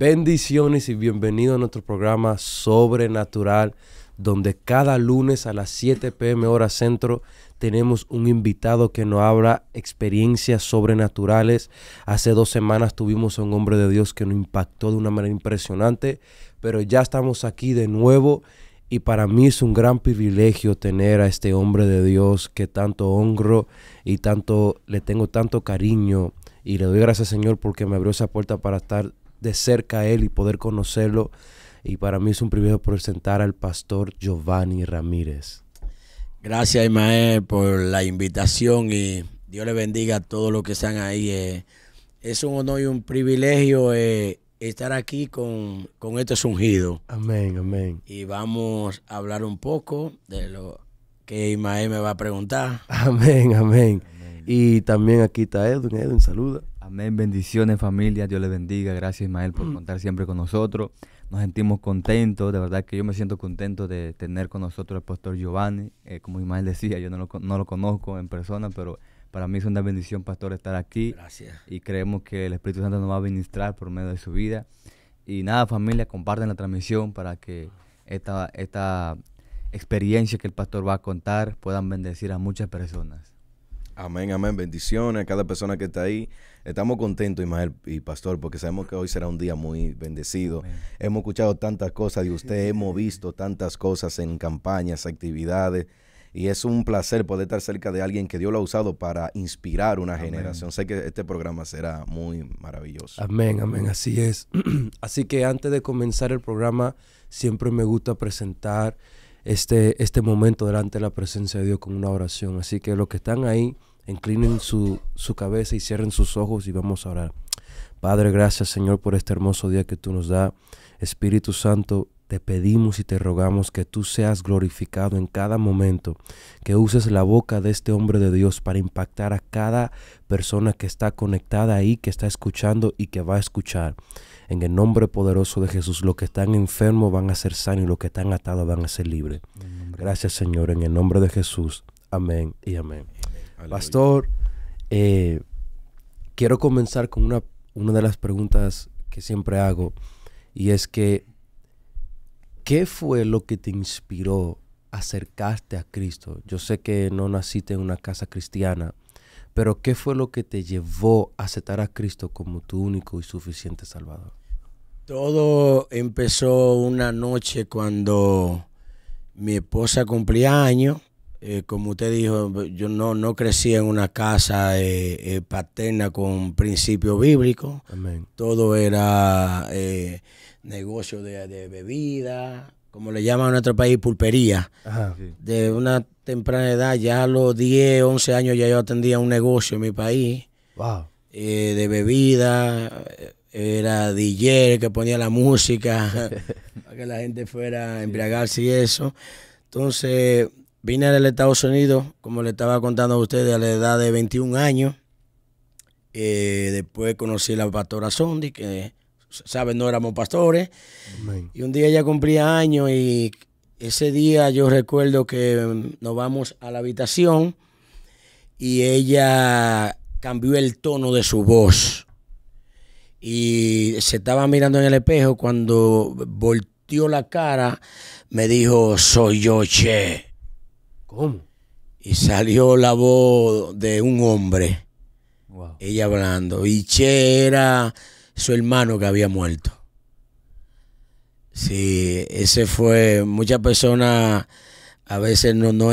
Bendiciones y bienvenido a nuestro programa Sobrenatural, donde cada lunes a las 7 pm hora centro tenemos un invitado que nos habla experiencias sobrenaturales. Hace dos semanas tuvimos a un hombre de Dios que nos impactó de una manera impresionante, pero ya estamos aquí de nuevo y para mí es un gran privilegio tener a este hombre de Dios que tanto honro y tanto le tengo tanto cariño y le doy gracias Señor porque me abrió esa puerta para estar de cerca a él y poder conocerlo. Y para mí es un privilegio presentar al pastor Giovanni Ramírez. Gracias, Imael por la invitación y Dios le bendiga a todos los que están ahí. Eh, es un honor y un privilegio eh, estar aquí con, con estos ungidos. Amén, amén. Y vamos a hablar un poco de lo que Imael me va a preguntar. Amén, amén. Y también aquí está Edwin. Edwin, saluda. Amén, bendiciones familia, Dios les bendiga. Gracias Ismael por mm. contar siempre con nosotros. Nos sentimos contentos, de verdad que yo me siento contento de tener con nosotros al pastor Giovanni. Eh, como Ismael decía, yo no lo, conozco en persona, pero para mí es una bendición, pastor, estar aquí. Gracias. Y creemos que el Espíritu Santo nos va a ministrar por medio de su vida. Y nada, familia, comparten la transmisión para que esta, esta experiencia que el pastor va a contar puedan bendecir a muchas personas. Amén, amén. Bendiciones a cada persona que está ahí. Estamos contentos, Ismael y Pastor, porque sabemos que hoy será un día muy bendecido. Hemos escuchado tantas cosas de usted, hemos visto tantas cosas en campañas, actividades. Y es un placer poder estar cerca de alguien que Dios lo ha usado para inspirar una generación. Sé que este programa será muy maravilloso. Amén, amén, así es. así que antes de comenzar el programa, siempre me gusta presentar este, este momento delante de la presencia de Dios con una oración. Así que los que están ahí, inclinen su, cabeza y cierren sus ojos y vamos a orar. Padre, gracias Señor por este hermoso día que tú nos da. Espíritu Santo, te pedimos y te rogamos que tú seas glorificado en cada momento, que uses la boca de este hombre de Dios para impactar a cada persona que está conectada ahí, que está escuchando y que va a escuchar. En el nombre poderoso de Jesús, los que están enfermos van a ser sanos y los que están atados van a ser libres. Gracias Señor, en el nombre de Jesús. Amén y amén. Pastor, eh, quiero comenzar con una, una de las preguntas que siempre hago y es que, ¿qué fue lo que te inspiró acercarte a Cristo? Yo sé que no naciste en una casa cristiana, pero ¿qué fue lo que te llevó a aceptar a Cristo como tu único y suficiente Salvador? Todo empezó una noche cuando mi esposa cumplía años eh, como usted dijo, yo no, no crecí en una casa eh, eh, paterna con principio bíblico. Todo era negocio de, bebida, como le llaman a nuestro país, pulpería. De una temprana edad, ya a los 10, 11 años ya yo atendía un negocio en mi país. Wow. de bebida, era DJ que ponía la música para que la gente fuera a embriagarse y eso. Entonces Vine a los Estados Unidos, como le estaba contando a ustedes, a la edad de 21 años. Eh, después conocí a la pastora Sondi, que, saben, No éramos pastores. Y un día ella cumplía años y ese día yo recuerdo que mm, nos vamos a la habitación y ella cambió el tono de su voz. Y se estaba mirando en el espejo cuando volteó la cara, me dijo, soy yo, che. ¿Cómo? Y salió la voz de un hombre. Ella hablando. Y Che era su hermano que había muerto. Sí, ese fue. Muchas personas a veces no, no,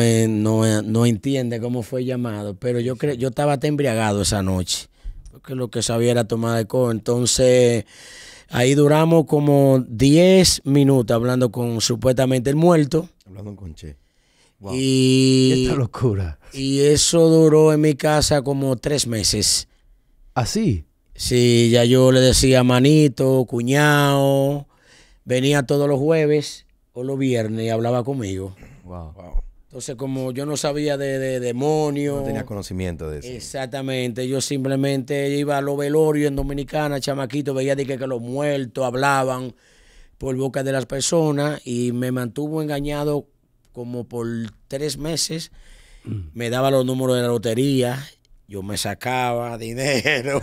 no, entienden cómo fue llamado, pero yo, yo estaba embriagado esa noche, porque lo que sabía era tomar cojo. Entonces, ahí duramos como 10 minutos hablando con supuestamente el muerto. Hablando con Che. Y, Esta locura. Y eso duró en mi casa como tres meses. ¿Así? ¿Ah, sí, ya yo le decía manito, cuñado. Venía todos los jueves o los viernes y hablaba conmigo. Wow. Entonces, como yo no sabía de, de demonios. No tenía conocimiento de eso. Exactamente. Yo simplemente iba a los velorios en Dominicana, chamaquito, veía de que, que los muertos hablaban por boca de las personas y me mantuvo engañado como por tres meses, mm. me daba los números de la lotería, yo me sacaba dinero.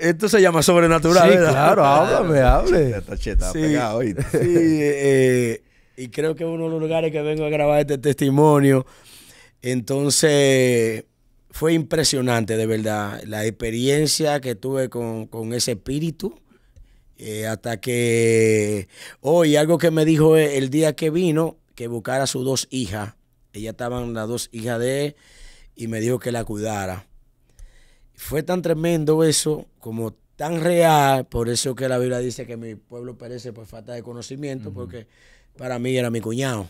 esto se llama sobrenatural. claro, háblame, hable. pegado, eh, y creo que uno de los lugares que vengo a grabar este testimonio. Entonces, fue impresionante, de verdad, la experiencia que tuve con, con ese espíritu eh, hasta que hoy, algo que me dijo eh, el día que vino, que buscara a sus dos hijas. Ellas estaban las dos hijas de él y me dijo que la cuidara. Fue tan tremendo eso, como tan real, por eso que la Biblia dice que mi pueblo perece por falta de conocimiento, porque para mí era mi cuñado.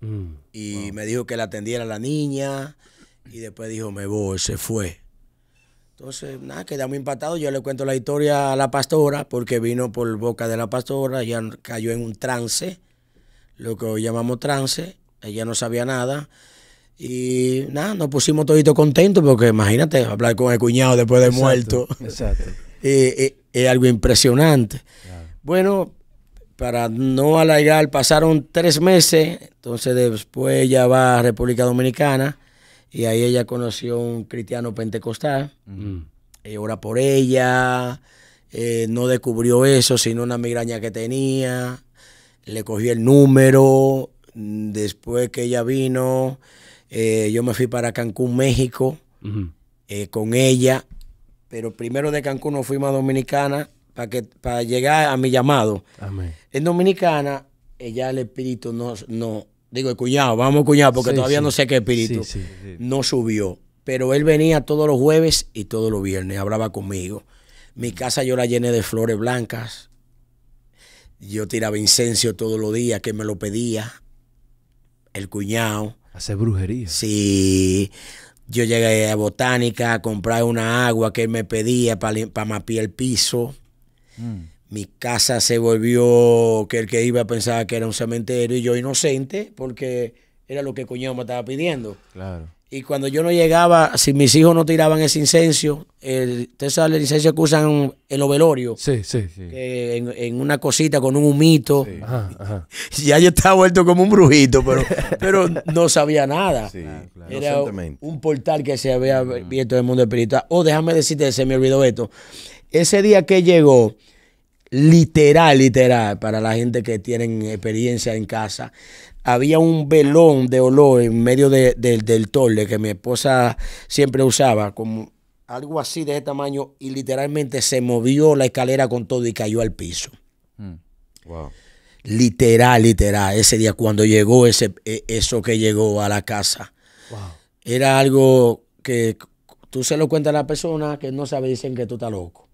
Mm. Y me dijo que la atendiera la niña y después dijo, me voy, se fue. Entonces, nada, quedamos empatados. Yo le cuento la historia a la pastora, porque vino por boca de la pastora, ella cayó en un trance, lo que hoy llamamos trance, ella no sabía nada. Y nada, nos pusimos toditos contentos, porque imagínate, hablar con el cuñado después de muerto. Exacto. Eh, eh, es, algo impresionante. Bueno, para no alargar, pasaron tres meses, entonces después ella va a República Dominicana y ahí ella conoció un cristiano pentecostal. Eh, ora por ella. Eh, no descubrió eso, sino una migraña que tenía. Le cogí el número. Después que ella vino, eh, yo me fui para Cancún, México, con ella. Pero primero de Cancún nos fuimos a Dominicana para, llegar a mi llamado. En Dominicana, ella el espíritu nos no, digo, el cuñado, vamos cuñado, porque todavía no sé qué espíritu, no subió. Pero él venía todos los jueves y todos los viernes, hablaba conmigo. Mi casa yo la llené de flores blancas. Yo tiraba incenso todos los días que me lo pedía. El cuñado. Hace brujería. Sí. Yo llegué a Botánica a comprar una agua que me pedía para para mapear el piso. Mm mi casa se volvió que el que iba a pensar que era un cementerio y yo inocente porque era lo que cuñado me estaba pidiendo. Claro. Y cuando yo no llegaba, si mis hijos no tiraban ese incenso, ¿ustedes saben el incenso que usan en los Sí, sí, sí. en, una cosita con un humito. Ya yo estaba vuelto como un brujito, pero, pero no sabía nada. Sí, claro. Era un portal que se había abierto en el mundo espiritual. Oh, déjame decirte, se me olvidó esto. Ese día que llegó, literal, literal, para la gente que tienen experiencia en casa, había un velón de olor en medio del tole que mi esposa siempre usaba, como algo así de ese tamaño, y literalmente se movió la escalera con todo y cayó al piso. Mm. Literal, literal, ese día cuando llegó ese, e, eso que llegó a la casa. Era algo que tú se lo cuentas a la persona que no sabe, dicen que tú estás loco.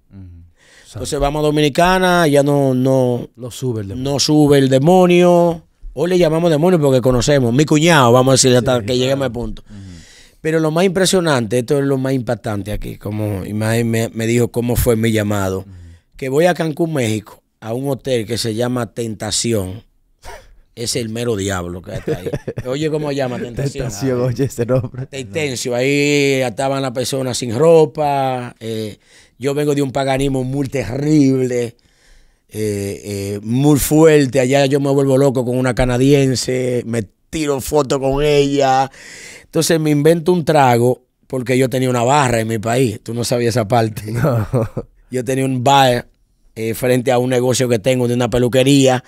Entonces vamos a Dominicana, ya no, no, sube el demonio. no sube el demonio. Hoy le llamamos demonio porque conocemos, mi cuñado, vamos a decir, hasta que lleguemos al punto. Pero lo más impresionante, esto es lo más impactante aquí, como y me, dijo cómo fue mi llamado, que voy a Cancún, México, a un hotel que se llama Tentación es el mero diablo que está ahí. Oye, ¿cómo llama? Tentación. Tentación, oye ese nombre. Tentencio. Ahí estaban las personas sin ropa, eh, yo vengo de un paganismo muy terrible, eh, eh, muy fuerte. Allá yo me vuelvo loco con una canadiense, me tiro foto con ella. Entonces me invento un trago porque yo tenía una barra en mi país. Tú no sabías esa parte. Yo tenía un bar eh, frente a un negocio que tengo de una peluquería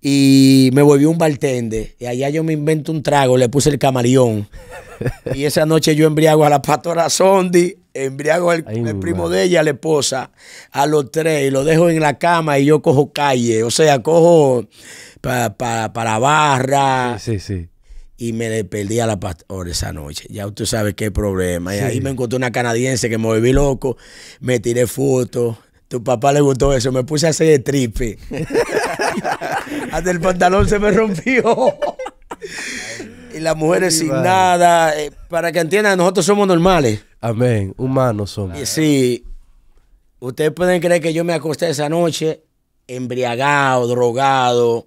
y me volví un bartender. Y allá yo me invento un trago, le puse el camarión. y esa noche yo embriago a la pastora Sondi, embriago el primo de ella, la esposa, a los tres, y lo dejo en la cama y yo cojo calle, o sea, cojo para pa, barra. Sí, sí, Y me perdí a la pastora esa noche. Ya usted sabe qué problema. Y ahí me encontré una canadiense que me volví loco, me tiré fotos. Tu papá le gustó eso, me puse a hacer de tripe. Hasta el pantalón se me rompió. y las mujeres sin nada. Eh, para que entiendan, nosotros somos normales. Amén. Humanos somos. Sí. Ustedes pueden creer que yo me acosté esa noche embriagado, drogado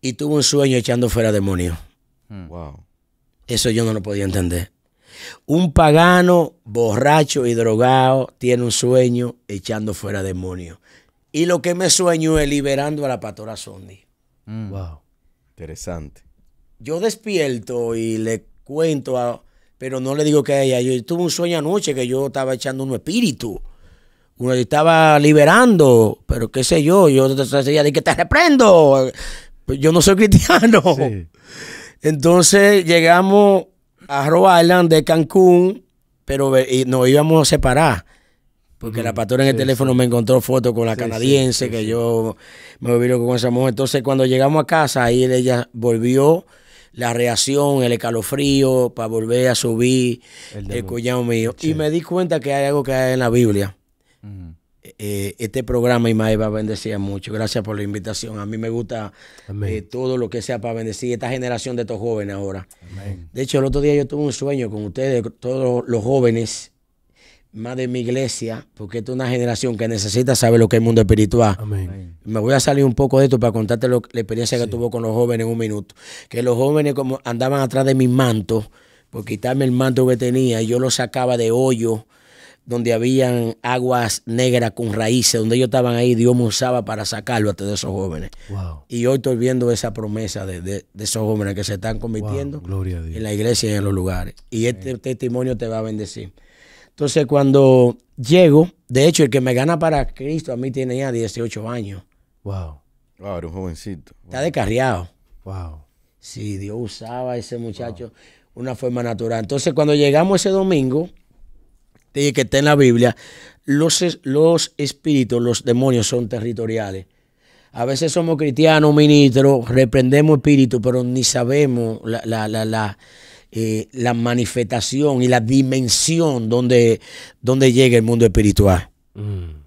y tuve un sueño echando fuera demonios. Hmm. Wow. Eso yo no lo podía entender. Un pagano, borracho y drogado, tiene un sueño echando fuera demonios. Y lo que me sueño es liberando a la pastora Sondi. Hmm. Wow. Interesante. Yo despierto y le cuento a, pero no le digo que a ella. Yo tuve un sueño anoche que yo estaba echando un espíritu. Uno estaba liberando, pero qué sé yo, yo decía de que te reprendo. Pues yo no soy cristiano. Entonces llegamos a Rhode Island de Cancún, pero nos íbamos a separar. Porque la pastora en el teléfono me encontró fotos con la canadiense, que yo me volví con esa mujer. Entonces, cuando llegamos a casa, ahí ella volvió la reacción, el escalofrío para volver a subir el, el mío. Y me di cuenta que hay algo que hay en la Biblia. Eh, este programa, Imae, va a bendecir mucho. Gracias por la invitación. A mí me gusta eh, todo lo que sea para bendecir esta generación de estos jóvenes ahora. De hecho, el otro día yo tuve un sueño con ustedes, todos los jóvenes más de mi iglesia, porque esta es una generación que necesita saber lo que es el mundo espiritual. Me voy a salir un poco de esto para contarte la experiencia que tuvo con los jóvenes en un minuto. Que los jóvenes como andaban atrás de mis manto por quitarme el manto que tenía, y yo lo sacaba de hoyo donde habían aguas negras con raíces, donde ellos estaban ahí, Dios me usaba para sacarlo a todos esos jóvenes. Y hoy estoy viendo esa promesa de, esos jóvenes que se están convirtiendo en la iglesia y en los lugares. Y este testimonio te va a bendecir. Entonces, cuando llego, de hecho, el que me gana para Cristo a mí tiene ya 18 años. Wow. Wow, era un jovencito. Está descarriado. Wow. Sí, Dios usaba a ese muchacho de una forma natural. Entonces, cuando llegamos ese domingo, que está en la Biblia, los, los espíritus, los demonios son territoriales. A veces somos cristianos, ministros, reprendemos espíritus, pero ni sabemos la, la, la eh, la manifestación y la dimensión donde, donde llega el mundo espiritual. Mm.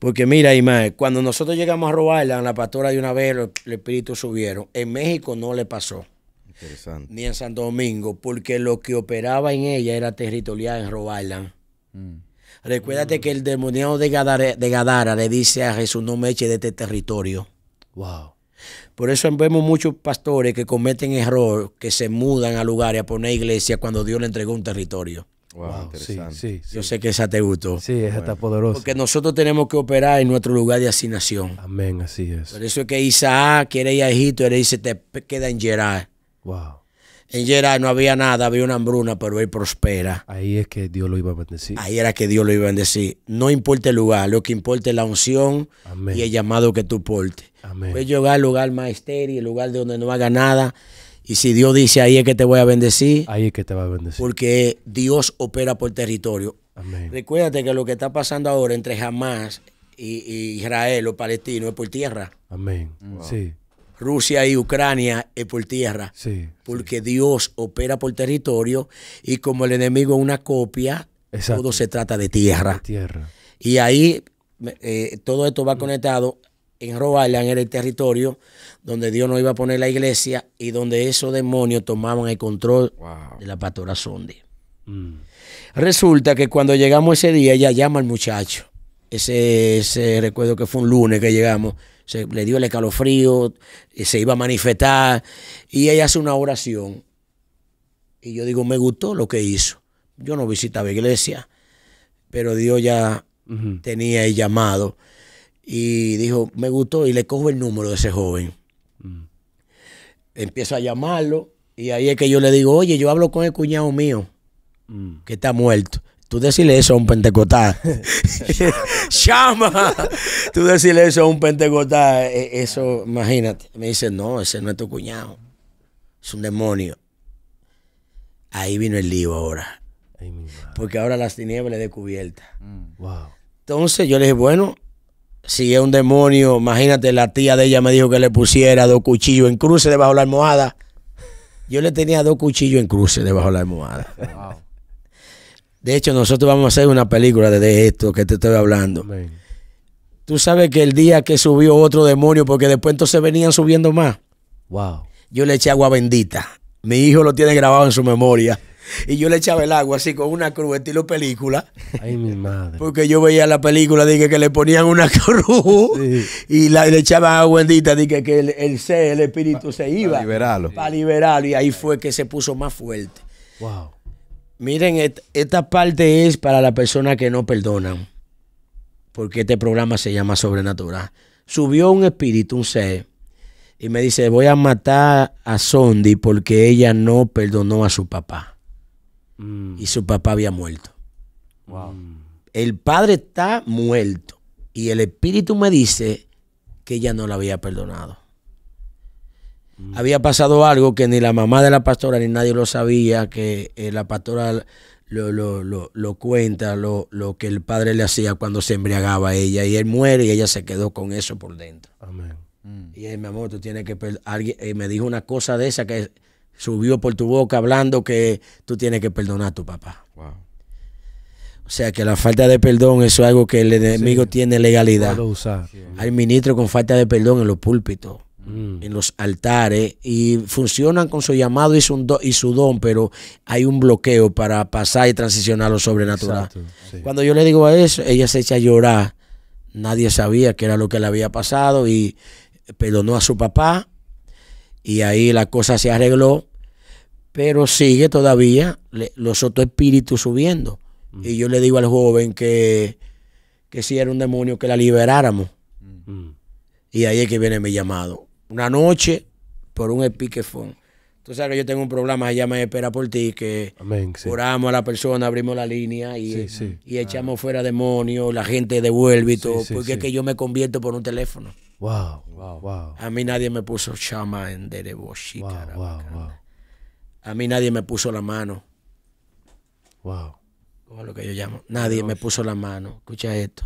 Porque mira, cuando nosotros llegamos a robarla, en la pastora de una vez los, espíritus subieron. En México no le pasó. Interesante. Ni en Santo Domingo, porque lo que operaba en ella era territorial en robarla. Island. Mm. Recuérdate que el demonio de Gadara, de Gadara, le dice a Jesús, no me eche de este territorio. Wow. Por eso vemos muchos pastores que cometen error, que se mudan a lugares a poner iglesia cuando Dios le entregó un territorio. Wow, interesante. Yo sé que esa te gustó. Sí, esa está poderosa. Porque nosotros tenemos que operar en nuestro lugar de asignación. Amén, así es. Por eso es que Isaac quiere ir a Egipto y le dice, te queda en Gerard. Wow. En Geray no había nada, había una hambruna, pero él prospera. Ahí es que Dios lo iba a bendecir. Ahí era que Dios lo iba a bendecir. No importa el lugar, lo que importa es la unción y el llamado que tú portes. Puedes llegar al lugar más estéril, el lugar de donde no haga nada. Y si Dios dice ahí es que te voy a bendecir. Ahí es que te va a bendecir. Porque Dios opera por territorio. Amén. Recuérdate que lo que está pasando ahora entre Jamás e Israel, o palestinos, es por tierra. Amén. Sí. Rusia y Ucrania es por tierra. porque Dios opera por territorio y como el enemigo es una copia, todo se trata de tierra. Y ahí eh, todo esto va conectado. En Rhode Island era el territorio donde Dios no iba a poner la iglesia y donde esos demonios tomaban el control de la pastora Sondi. Mm. Resulta que cuando llegamos ese día, ella llama al muchacho. Ese, ese recuerdo que fue un lunes que llegamos le dio el escalofrío, eh, se iba a manifestar, y ella hace una oración. Y yo digo, me gustó lo que hizo. Yo no visitaba iglesia, pero Dios ya tenía el llamado. Y dijo, me gustó, y le cojo el número de ese joven. Mm. Empiezo a llamarlo, y ahí es que yo le digo, oye, yo hablo con el cuñado mío, mm. que está muerto. Tú decirle eso a un pentecostal. chama. Tú decirle eso a un pentecostal, e, eso, imagínate. Me dice, no, ese no es tu cuñado. Es un demonio. Ahí vino el lío ahora. Porque ahora las tinieblas cubierta. Mm. Wow. Entonces yo le dije, bueno, si es un demonio, imagínate, la tía de ella me dijo que le pusiera dos cuchillos en cruce debajo de la almohada. Yo le tenía dos cuchillos en cruce debajo de la almohada. Wow. De hecho, nosotros vamos a hacer una película de esto que te estoy hablando. Tú sabes que el día que subió otro demonio, porque después entonces venían subiendo más. Wow. Yo le eché agua bendita. Mi hijo lo tiene grabado en su memoria. Y yo le echaba el agua así con una cruz, estilo película. Ay, mi madre. Porque yo veía la película, dije que le ponían una cruz y, le echaban agua bendita, dije que el, el, el espíritu se iba. Para liberarlo. Para liberarlo. Y ahí fue que se puso más fuerte. Wow. Miren, esta parte es para la persona que no perdonan, porque este programa se llama Sobrenatural. Subió un espíritu, un ser, y me dice, voy a matar a Sondi porque ella no perdonó a su papá. Mm. Y su papá había muerto. El padre está muerto y el espíritu me dice que ella no la había perdonado. Mm. Había pasado algo que ni la mamá de la pastora ni nadie lo sabía, que eh, la pastora lo, cuenta, lo, que el padre le hacía cuando se embriagaba a ella. Y él muere y ella se quedó con eso por dentro. Amén. Mm. Y él, eh, mi amor, tú tienes que... Alguien, eh, me dijo una cosa de esa que subió por tu boca hablando que tú tienes que perdonar a tu papá. O sea que la falta de perdón eso es algo que el enemigo tiene legalidad. Hay ministros con falta de perdón en los púlpitos. Mm. en los altares y funcionan con su llamado y su, don, pero hay un bloqueo para pasar y transicionar lo sobrenatural. Cuando yo le digo a eso, ella se echa a llorar. Nadie sabía qué era lo que le había pasado y perdonó a su papá y ahí la cosa se arregló, pero sigue todavía los otros espíritus subiendo. Mm. Y yo le digo al joven que, que si era un demonio que la liberáramos. Mm. Y ahí es que viene mi llamado una noche por un piquefón. Tú sabes que yo tengo un programa que se Espera por ti, que Amén, a la persona, abrimos la línea y, echamos fuera demonios, la gente devuelve y todo, porque es que yo me convierto por un teléfono. Wow, wow, wow. A mí nadie me puso chama en Dereboshi, wow, wow, wow. A mí nadie me puso la mano. Wow. Como lo que yo llamo. Nadie me puso la mano. Escucha esto.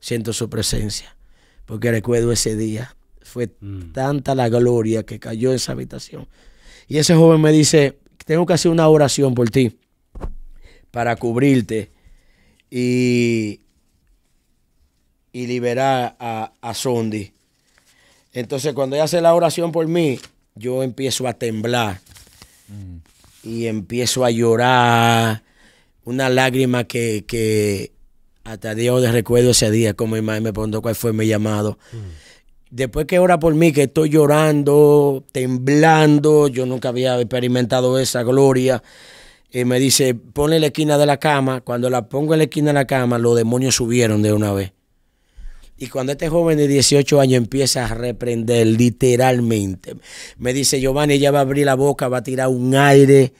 Siento su presencia. Porque recuerdo ese día fue mm. tanta la gloria que cayó en esa habitación. Y ese joven me dice, tengo que hacer una oración por ti para cubrirte y, liberar a, a Sondi. Entonces cuando ella hace la oración por mí, yo empiezo a temblar mm. y empiezo a llorar. Una lágrima que, que hasta Dios de recuerdo ese día, como mi madre me preguntó cuál fue mi llamado. Mm. Después que ora por mí, que estoy llorando, temblando, yo nunca había experimentado esa gloria. Y eh, me dice, ponle la esquina de la cama. Cuando la pongo en la esquina de la cama, los demonios subieron de una vez. Y cuando este joven de 18 años empieza a reprender literalmente, me dice, Giovanni, ella va a abrir la boca, va a tirar un aire.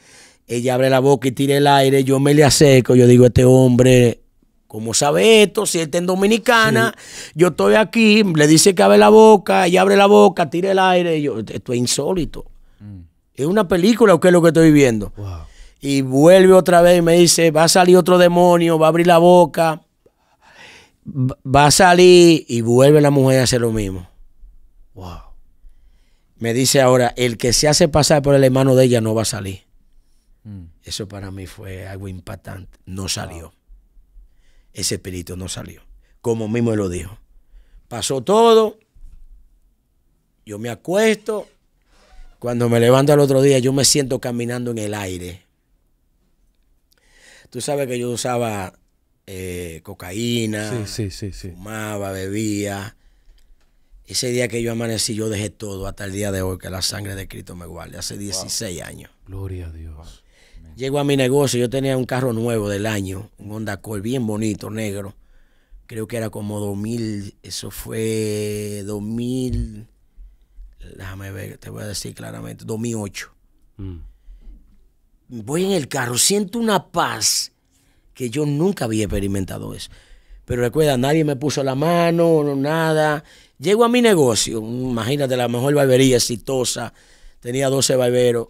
Ella abre la boca y tira el aire. Yo me le acerco. Yo digo, este hombre ¿Cómo sabe esto? Si está en Dominicana, yo estoy aquí, le dice que abre la boca, ella abre la boca, tira el aire. Yo, esto es insólito. Mm. ¿Es una película o qué es lo que estoy viviendo, Y vuelve otra vez y me dice, va a salir otro demonio, va a abrir la boca, va a salir y vuelve la mujer a hacer lo mismo. Wow. Me dice ahora, el que se hace pasar por el hermano de ella no va a salir. Mm. Eso para mí fue algo impactante. No salió ese espíritu no salió, como mismo él lo dijo. Pasó todo, yo me acuesto, cuando me levanto al otro día yo me siento caminando en el aire. Tú sabes que yo usaba eh, cocaína, sí, sí, sí, fumaba, bebía. Ese día que yo amanecí, yo dejé todo hasta el día de hoy, que la sangre de Cristo me guarde, hace 16 años. Gloria a Dios. Llego a mi negocio, yo tenía un carro nuevo del año, un Honda Accord bien bonito, negro. Creo que era como 2000, eso fue 2000, déjame ver, te voy a decir claramente, 2008. Mm. Voy en el carro, siento una paz que yo nunca había experimentado eso. Pero recuerda, nadie me puso la mano, nada. Llego a mi negocio, imagínate, la mejor barbería exitosa, tenía 12 barberos,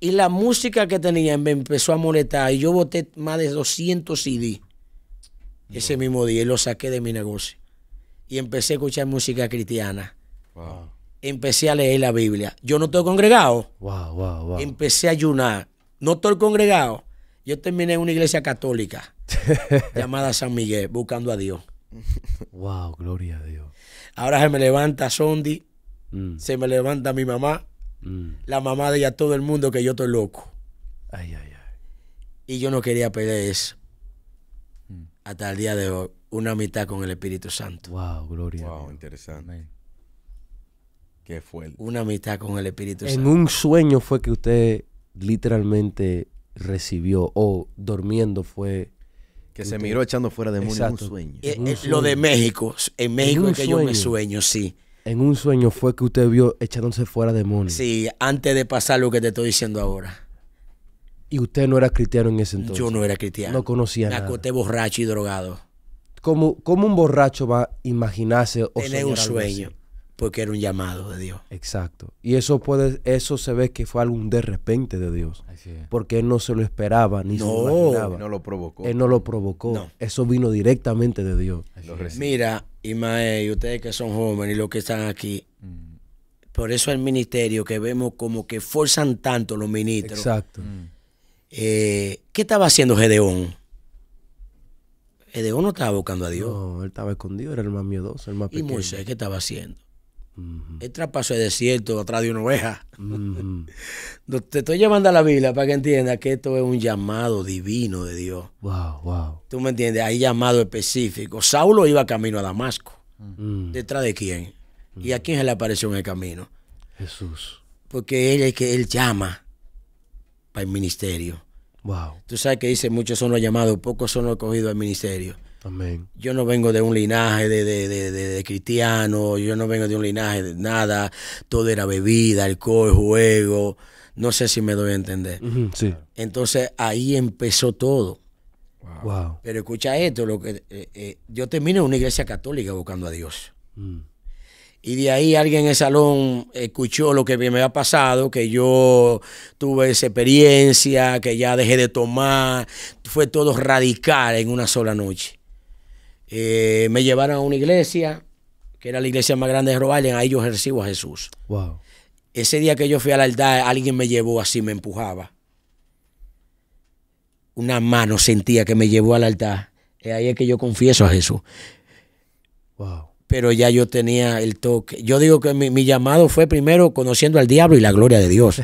y la música que tenía me empezó a molestar y yo boté más de 200 CD ese mismo día y lo saqué de mi negocio. Y empecé a escuchar música cristiana. Empecé a leer la Biblia. Yo no estoy congregado. empecé a ayunar. No estoy congregado. Yo terminé en una iglesia católica llamada San Miguel, buscando a Dios. Wow, gloria a Dios. Ahora se me levanta Sondi, mm. se me levanta mi mamá, Mm. La mamá de ella, todo el mundo, que yo estoy loco. Ay, ay, ay. Y yo no quería perder eso. Mm. Hasta el día de hoy, una mitad con el Espíritu Santo. Wow, gloria. Wow, interesante. Qué fue. Una mitad con el Espíritu Santo. En un sueño fue que usted literalmente recibió o durmiendo fue que se miró echando fuera de eh, eh, Lo de México, en México que yo me sueño, sí. En un sueño fue que usted vio echándose fuera demonios. Sí, antes de pasar lo que te estoy diciendo ahora. ¿Y usted no era cristiano en ese entonces? Yo no era cristiano. No conocía nada. Me acosté borracho y drogado. ¿Cómo, un borracho va a imaginarse o Tener soñar un sueño porque era un llamado de Dios. Exacto. Y eso puede, eso se ve que fue algo de repente de Dios. Porque él no se lo esperaba ni se lo imaginaba. no lo provocó. Él no lo provocó. Eso vino directamente de Dios. Mira, Imae, y ustedes que son jóvenes y los que están aquí, mm. por eso el ministerio que vemos como que forzan tanto los ministros. Exacto. Mm. Eh, ¿Qué estaba haciendo Gedeón? Gedeón no estaba buscando a Dios. No, él estaba escondido, era el más miedoso, el más pequeño. ¿Y Moisés qué estaba haciendo? el -huh. Él desierto atrás de una oveja. Te estoy llevando a la Biblia para que entiendas que esto es un llamado divino de Dios. Wow, wow. Tú me entiendes, hay llamado específico. Saulo iba camino a Damasco. Mm. ¿Detrás de quién? ¿Y a mm. quién se le apareció en el camino? Jesús. Porque él es que él llama para el ministerio. Wow. Tú sabes que dice, muchos son los llamados, pocos son los cogidos al ministerio. Yo no vengo de un linaje de, de, cristiano, yo no vengo de un linaje de nada. Todo era bebida, alcohol, juego. No sé si me doy a entender. Entonces ahí empezó todo. Pero escucha esto, lo que eh, eh, yo termino en una iglesia católica buscando a Dios. Mm. Y de ahí alguien en el salón escuchó lo que me había pasado, que yo tuve esa experiencia, que ya dejé de tomar. Fue todo radical en una sola noche. Eh, me llevaron a una iglesia, que era la iglesia más grande de Rhode ahí yo recibo a Jesús. Wow. Ese día que yo fui a la altar, alguien me llevó así, me empujaba. Una mano sentía que me llevó al altar. Y ahí es que yo confieso a Jesús. Wow pero ya yo tenía el toque. Yo digo que mi, llamado fue primero conociendo al diablo y la gloria de Dios.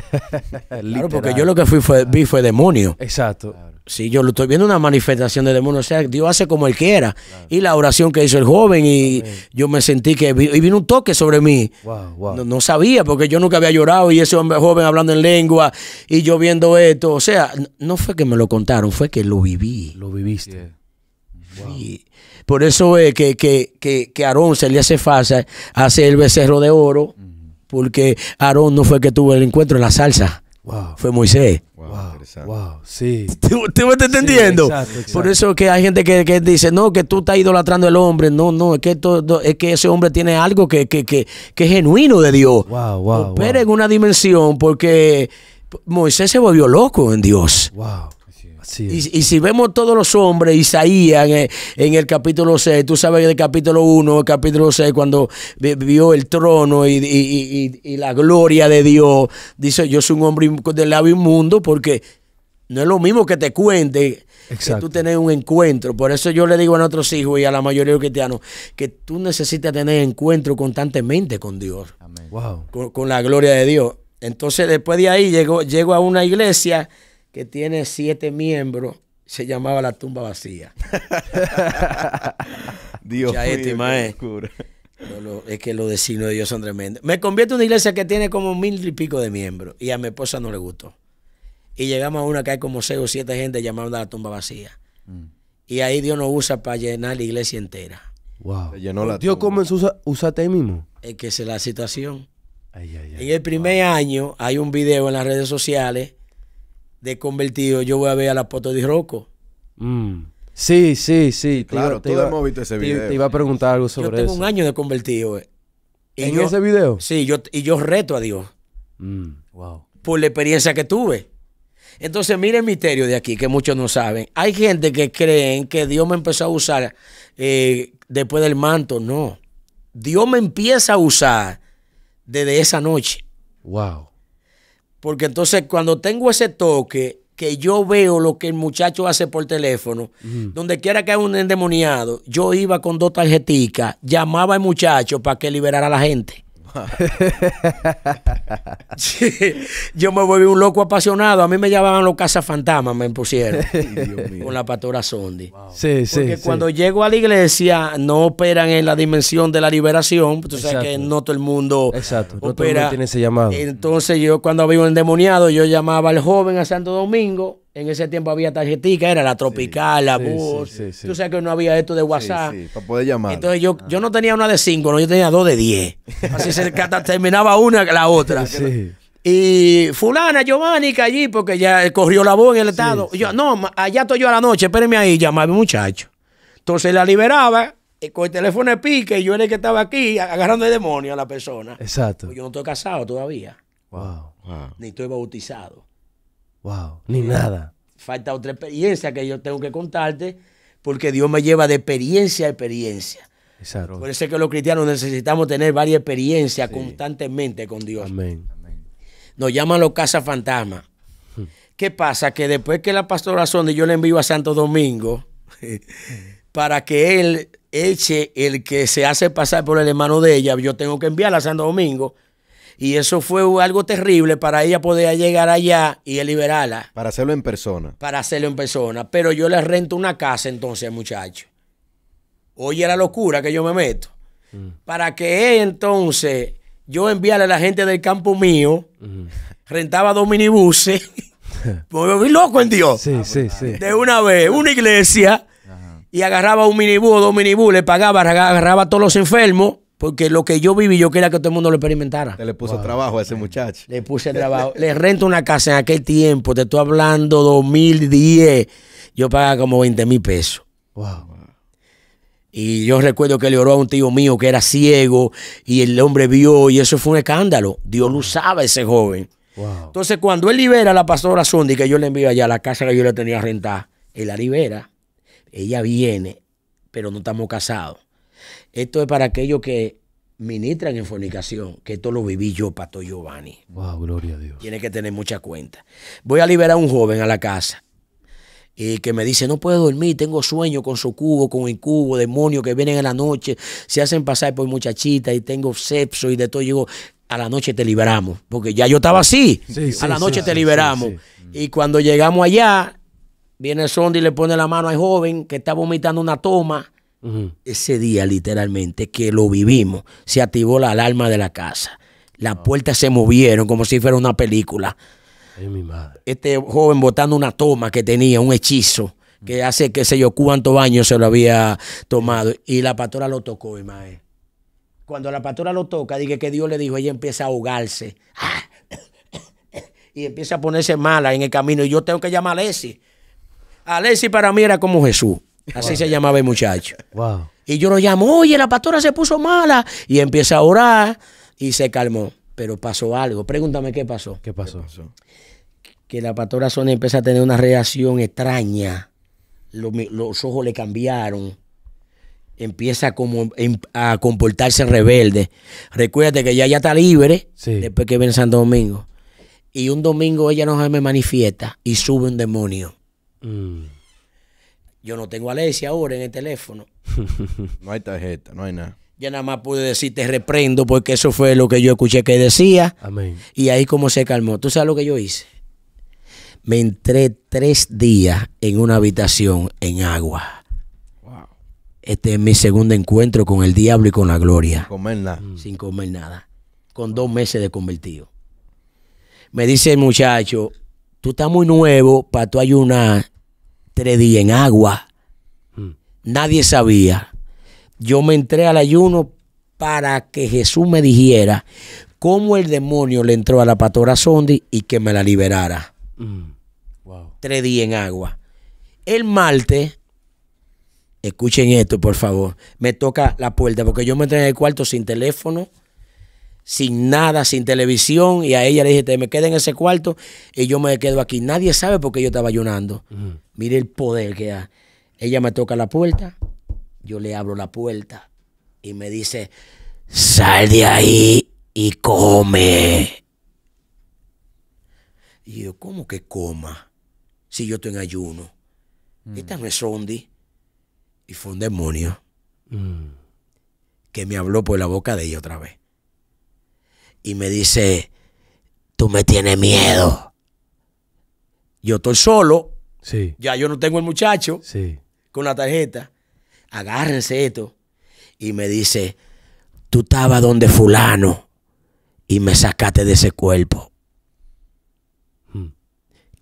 porque yo lo que fui fue, vi fue demonio. Exacto. Sí, yo lo estoy viendo una manifestación de demonio. O sea, Dios hace como Él quiera. Y la oración que hizo el joven y yo me sentí que y vino un toque sobre mí. Wow, wow. No, sabía porque yo nunca había llorado y ese hombre joven hablando en lengua y yo viendo esto. O sea, no fue que me lo contaron, fue que lo viví. Lo viviste. Por eso es que, que, Aarón se le hace falsa, hace el becerro de oro, porque Aarón no fue el que tuvo el encuentro en la salsa. Fue Moisés. Wow, sí. ¿Tú, estás entendiendo? Por eso que hay gente que, dice, no, que tú estás idolatrando al hombre. No, no, es que, todo, es que ese hombre tiene algo que, que es genuino de Dios. Wow, wow Opera en una dimensión porque Moisés se volvió loco en Dios. Wow. Y, si vemos todos los hombres, Isaías en, el capítulo 6, tú sabes el capítulo 1, capítulo 6, cuando vio el trono y, la gloria de Dios, dice, yo soy un hombre del lado inmundo porque no es lo mismo que te cuente que tú tenés un encuentro. Por eso yo le digo a nuestros hijos y a la mayoría de los cristianos que tú necesitas tener encuentro constantemente con Dios, Con, la gloria de Dios. Entonces después de ahí llego, llego a una iglesia que tiene siete miembros se llamaba La Tumba Vacía. Dios este, mío, es que los vecinos de Dios son tremendos. Me convierte en una iglesia que tiene como mil y pico de miembros y a mi esposa no le gustó. Y llegamos a una que hay como seis o siete gente llamando a la tumba vacía. Mm. Y ahí Dios nos usa para llenar la iglesia entera. Wow. Dios comenzó a usarte mismo. Es que es la situación. Y el primer año hay un video en las redes sociales de convertido, yo voy a ver a la foto de Rocco. Mm. Sí, sí, sí. Claro, te hemos visto ese video. Te, iba a preguntar algo sobre eso. Yo tengo un año de convertido. Eh. ¿En ese video? Sí, yo, y yo reto a Dios. Mm, wow. Por la experiencia que tuve. Entonces, mire el misterio de aquí, que muchos no saben. Hay gente que cree que Dios me empezó a usar eh, después del manto. No. Dios me empieza a usar desde esa noche. Wow. Porque entonces cuando tengo ese toque, que yo veo lo que el muchacho hace por teléfono, donde quiera que haya un endemoniado, yo iba con dos tarjeticas, llamaba al muchacho para que liberara a la gente. yo me volví un loco apasionado. A mí me llamaban los cazafantasmas, me pusieron. con la pastora Sondi. Porque cuando llego a la iglesia, no operan en la dimensión de la liberación. Tú que no todo el mundo opera. Entonces yo cuando había un endemoniado, yo llamaba al joven a Santo Domingo en ese tiempo había tarjetica, era la tropical, la bus. Tú sabes que no había esto de WhatsApp. para poder llamar. Entonces yo, ah. no tenía una de cinco, no, yo tenía dos de diez. Así se terminaba una la otra. Y fulana, Giovanni, que allí, porque ya corrió la voz en el estado. Yo, no, allá estoy yo a la noche, espérenme ahí, llamame muchacho. Entonces la liberaba, eh, con el teléfono de pique, yo era el que estaba aquí agarrando el demonio a la persona. Exacto. Pues yo no estoy casado todavía. wow. Ni estoy bautizado. Wow, ni nada. Falta otra experiencia que yo tengo que contarte, porque Dios me lleva de experiencia a experiencia. Por eso es que los cristianos necesitamos tener varias experiencias constantemente con Dios. Amén. Nos llaman los casas ¿Qué pasa? Que después que la pastora Sonde yo le envío a Santo Domingo para que él eche el que se hace pasar por el hermano de ella, yo tengo que enviarla a Santo Domingo y eso fue algo terrible para ella poder llegar allá y liberarla. Para hacerlo en persona. Para hacerlo en persona. Pero yo le rento una casa entonces, muchacho. Oye la locura que yo me meto. Mm. Para que entonces yo enviarle a la gente del campo mío, mm. rentaba dos minibuses. Pues me vi loco en Dios. Sí, sí, sí. De una vez, una iglesia. Y agarraba un minibús, dos minibús, le pagaba, agarraba a todos los enfermos porque lo que yo viví, yo quería que todo el mundo lo experimentara. Te le puso trabajo a ese muchacho. Le puse trabajo. le rento una casa en aquel tiempo, te estoy hablando 2010. Yo pagaba como 20 mil pesos. Wow. Y yo recuerdo que le oró a un tío mío que era ciego y el hombre vio y eso fue un escándalo. Dios lo usaba ese joven. Entonces cuando él libera a la pastora Sundi, que yo le envío allá la casa que yo le tenía rentada, él la libera, ella viene, pero no estamos casados. Esto es para aquellos que ministran en fornicación, que esto lo viví yo, Pato Giovanni. Wow, gloria a Dios. Tiene que tener mucha cuenta. Voy a liberar a un joven a la casa y que me dice, no puedo dormir, tengo sueño con su cubo, con el cubo, demonios que vienen en la noche, se hacen pasar por muchachitas y tengo sexo y de todo. digo, a la noche te liberamos, porque ya yo estaba así, a la noche te liberamos. Y cuando llegamos allá, viene el y le pone la mano al joven que está vomitando una toma ese día literalmente que lo vivimos, se activó la alarma de la casa. Las ah. puertas se movieron como si fuera una película. Este joven botando una toma que tenía, un hechizo, que mm. hace que sé yo cuántos años se lo había tomado. Y la pastora lo tocó, madre. Cuando la pastora lo toca, dije que Dios le dijo, ella empieza a ahogarse. y empieza a ponerse mala en el camino. Y yo tengo que llamar a A Leslie para mí era como Jesús. Así se llamaba el muchacho. Wow. Y yo lo llamo, oye, la pastora se puso mala. Y empieza a orar y se calmó. Pero pasó algo. Pregúntame qué pasó. ¿Qué pasó? Que la pastora Sonia empieza a tener una reacción extraña. Los, ojos le cambiaron. Empieza como a comportarse rebelde. Recuérdate que ya ya está libre después que viene Santo Domingo. Y un domingo ella no se me manifiesta y sube un demonio. Mm. Yo no tengo alesia ahora en el teléfono. no hay tarjeta, no hay nada. Ya nada más pude decir te reprendo porque eso fue lo que yo escuché que decía. Amén. Y ahí como se calmó. ¿Tú sabes lo que yo hice? Me entré tres días en una habitación en agua. Wow. Este es mi segundo encuentro con el diablo y con la gloria. Sin comer nada. Mm. Sin comer nada. Con dos meses de convertido. Me dice el muchacho, tú estás muy nuevo para tú ayunar tres días en agua. Mm. Nadie sabía. Yo me entré al ayuno para que Jesús me dijera cómo el demonio le entró a la pastora Sondi y que me la liberara. Mm. Tres días en agua. El martes, escuchen esto por favor, me toca la puerta porque yo me entré en el cuarto sin teléfono sin nada, sin televisión, y a ella le dije, te me quedé en ese cuarto y yo me quedo aquí. Nadie sabe por qué yo estaba ayunando, Mire el poder que da. Ella me toca la puerta, yo le abro la puerta y me dice, sal de ahí y come. Y yo, ¿cómo que coma? Si yo estoy en ayuno. Y mm. Esta es Y fue un demonio mm. que me habló por la boca de ella otra vez y me dice, tú me tienes miedo. Yo estoy solo. Sí. Ya yo no tengo el muchacho sí. con la tarjeta. Agárrense esto. Y me dice, tú estabas donde fulano y me sacaste de ese cuerpo. Hmm.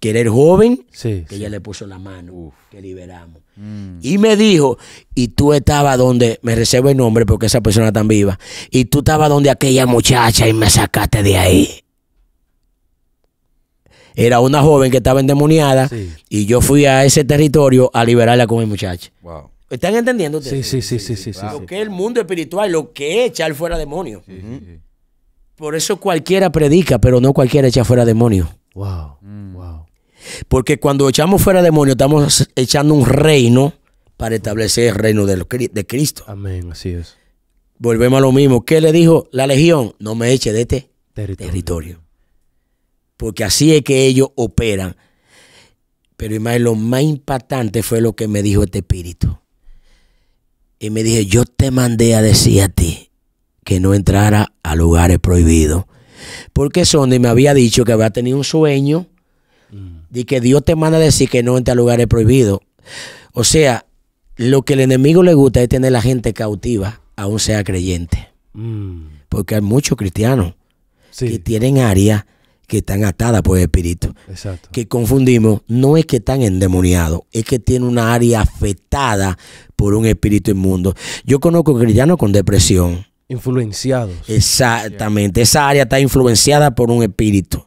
querer el joven sí, que ella le puso la mano, que liberamos. Mm. Y me dijo, y tú estabas donde, me reservo el nombre porque esa persona tan viva, y tú estabas donde aquella muchacha y me sacaste de ahí. Era una joven que estaba endemoniada y yo fui a ese territorio a liberarla con el muchacho. Wow. ¿Están entendiendo? Sí, sí, sí, sí, sí, Lo que es el mundo espiritual, lo que es echar fuera demonio. Por eso cualquiera predica, pero no cualquiera echa fuera demonio. Wow, mm. wow. Porque cuando echamos fuera demonios, estamos echando un reino para establecer el reino de, de Cristo. Amén, así es. Volvemos a lo mismo. ¿Qué le dijo la legión? No me eche de este territorio. Porque así es que ellos operan. Pero más lo más impactante fue lo que me dijo este espíritu. Y me dije, yo te mandé a decir a ti que no entrara a lugares prohibidos. Porque Sonny me había dicho que había tenido un sueño mm de que Dios te manda a decir que no entre a lugares prohibidos. O sea, lo que el enemigo le gusta es tener a la gente cautiva, aun sea creyente. Mm. Porque hay muchos cristianos que tienen áreas que están atadas por el espíritu. Que confundimos, no es que están endemoniados, es que tienen una área afectada por un espíritu inmundo. Yo conozco cristianos con depresión. Influenciados. Exactamente, esa área está influenciada por un espíritu.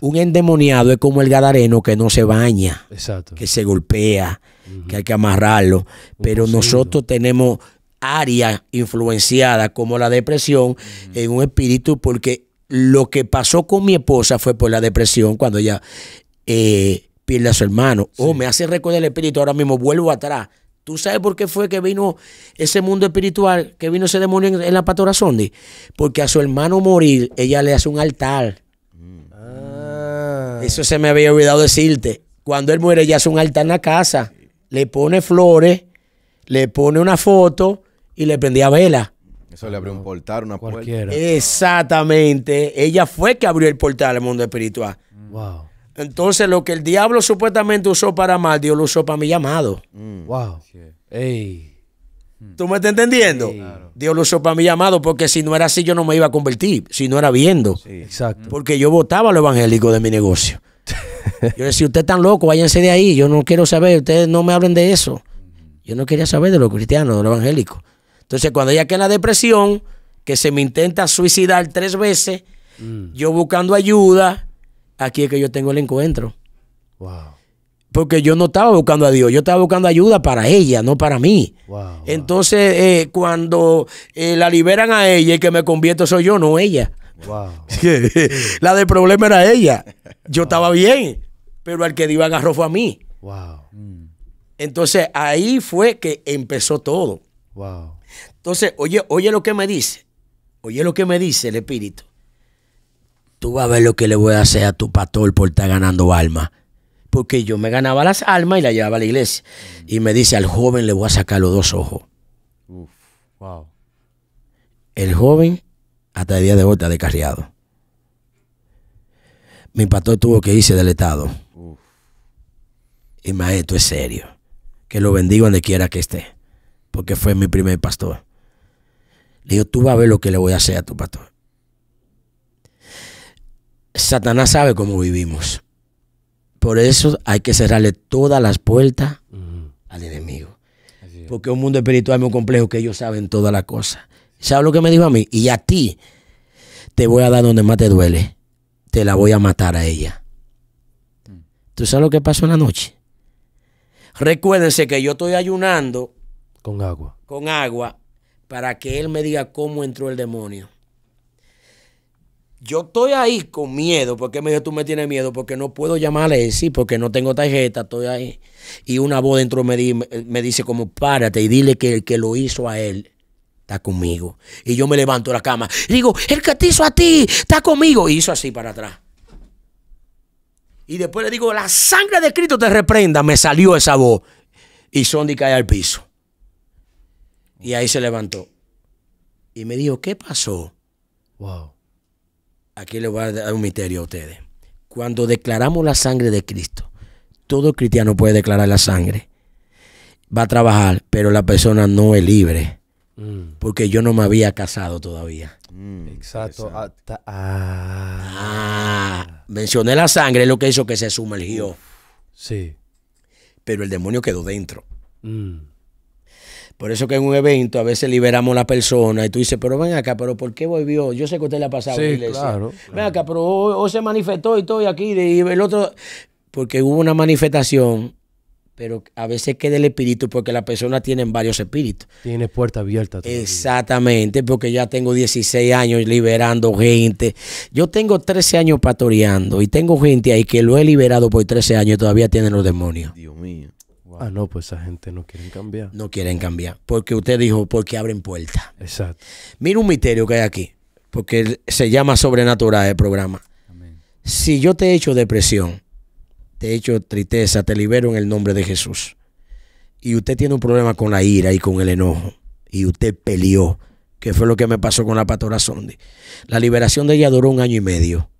Un endemoniado es como el gadareno que no se baña, que se golpea, que hay que amarrarlo. Pero nosotros tenemos áreas influenciadas como la depresión en un espíritu porque lo que pasó con mi esposa fue por la depresión cuando ella eh, pierde a su hermano. O oh, me hace recordar el espíritu, ahora mismo vuelvo atrás. ¿Tú sabes por qué fue que vino ese mundo espiritual, que vino ese demonio en, la pastora Sondi? Porque a su hermano morir, ella le hace un altar eso se me había olvidado decirte. Cuando él muere, ya hace un altar en la casa. Le pone flores, le pone una foto y le prendía vela. Eso le abrió un portal, una puerta. Exactamente. Ella fue que abrió el portal al mundo espiritual. Mm. Wow. Entonces, lo que el diablo supuestamente usó para mal, Dios lo usó para mi llamado. Wow. Ey. ¿Tú me estás entendiendo? Dios lo usó para mi llamado, porque si no era así, yo no me iba a convertir, si no era viendo. Exacto. Porque yo votaba lo evangélico de mi negocio. yo decía, usted tan loco, váyanse de ahí, yo no quiero saber, ustedes no me hablen de eso. Yo no quería saber de lo cristianos, de los evangélicos. Entonces, cuando ella queda en la depresión, que se me intenta suicidar tres veces, mm. yo buscando ayuda, aquí es que yo tengo el encuentro. Wow porque yo no estaba buscando a Dios, yo estaba buscando ayuda para ella, no para mí. Entonces, eh, cuando eh, la liberan a ella, y que me convierto soy yo, no ella. Wow, la del problema era ella. Yo estaba bien, pero el que Dios agarró fue a mí. Mm. Entonces, ahí fue que empezó todo. Entonces, oye, oye lo que me dice. Oye lo que me dice el espíritu. Tú vas a ver lo que le voy a hacer a tu pastor por estar ganando alma porque yo me ganaba las almas y la llevaba a la iglesia. Mm. Y me dice, al joven le voy a sacar los dos ojos. Uf, wow. El joven, hasta el día de hoy, está descarriado. Mi pastor tuvo que irse del Estado. Uf. Y maestro, es serio. Que lo bendigo donde quiera que esté. Porque fue mi primer pastor. Le digo, tú vas a ver lo que le voy a hacer a tu pastor. Satanás sabe cómo vivimos. Por eso hay que cerrarle todas las puertas al enemigo. Es. Porque un mundo espiritual muy complejo que ellos saben todas las cosas. ¿Sabes lo que me dijo a mí? Y a ti te voy a dar donde más te duele. Te la voy a matar a ella. ¿Tú sabes lo que pasó en la noche? Recuérdense que yo estoy ayunando. Con agua. Con agua. Para que él me diga cómo entró el demonio yo estoy ahí con miedo, porque me dijo, tú me tienes miedo, porque no puedo llamarle, a porque no tengo tarjeta, estoy ahí. Y una voz dentro me, dice como, párate y dile que el que lo hizo a él está conmigo. Y yo me levanto de la cama y digo, el que te hizo a ti está conmigo. Y hizo así para atrás. Y después le digo, la sangre de Cristo te reprenda. Me salió esa voz. Y Sondi cae al piso. Y ahí se levantó. Y me dijo, ¿qué pasó? Wow aquí le voy a dar un misterio a ustedes. Cuando declaramos la sangre de Cristo, todo cristiano puede declarar la sangre. Va a trabajar, pero la persona no es libre. Mm. Porque yo no me había casado todavía. Mm, exacto. Ah. Ah, mencioné la sangre, lo que hizo que se sumergió. Sí. Pero el demonio quedó dentro. Mm. Por eso que en un evento a veces liberamos a la persona y tú dices, pero ven acá, pero ¿por qué volvió? Yo sé que usted le ha pasado. Sí, claro, Ven acá, pero o se manifestó y todo aquí el otro... Porque hubo una manifestación pero a veces queda el espíritu porque la persona tiene varios espíritus. Tiene puerta abierta. Exactamente, porque ya tengo 16 años liberando gente. Yo tengo 13 años pastoreando y tengo gente ahí que lo he liberado por 13 años y todavía tienen los demonios. Dios mío. Ah, no, pues esa gente no quieren cambiar. No quieren cambiar. Porque usted dijo, porque abren puertas. Exacto. Mira un misterio que hay aquí. Porque se llama sobrenatural el programa. Si yo te he hecho depresión, te hecho tristeza, te libero en el nombre de Jesús. Y usted tiene un problema con la ira y con el enojo. Y usted peleó. Que fue lo que me pasó con la pastora Sondi. La liberación de ella duró un año y medio.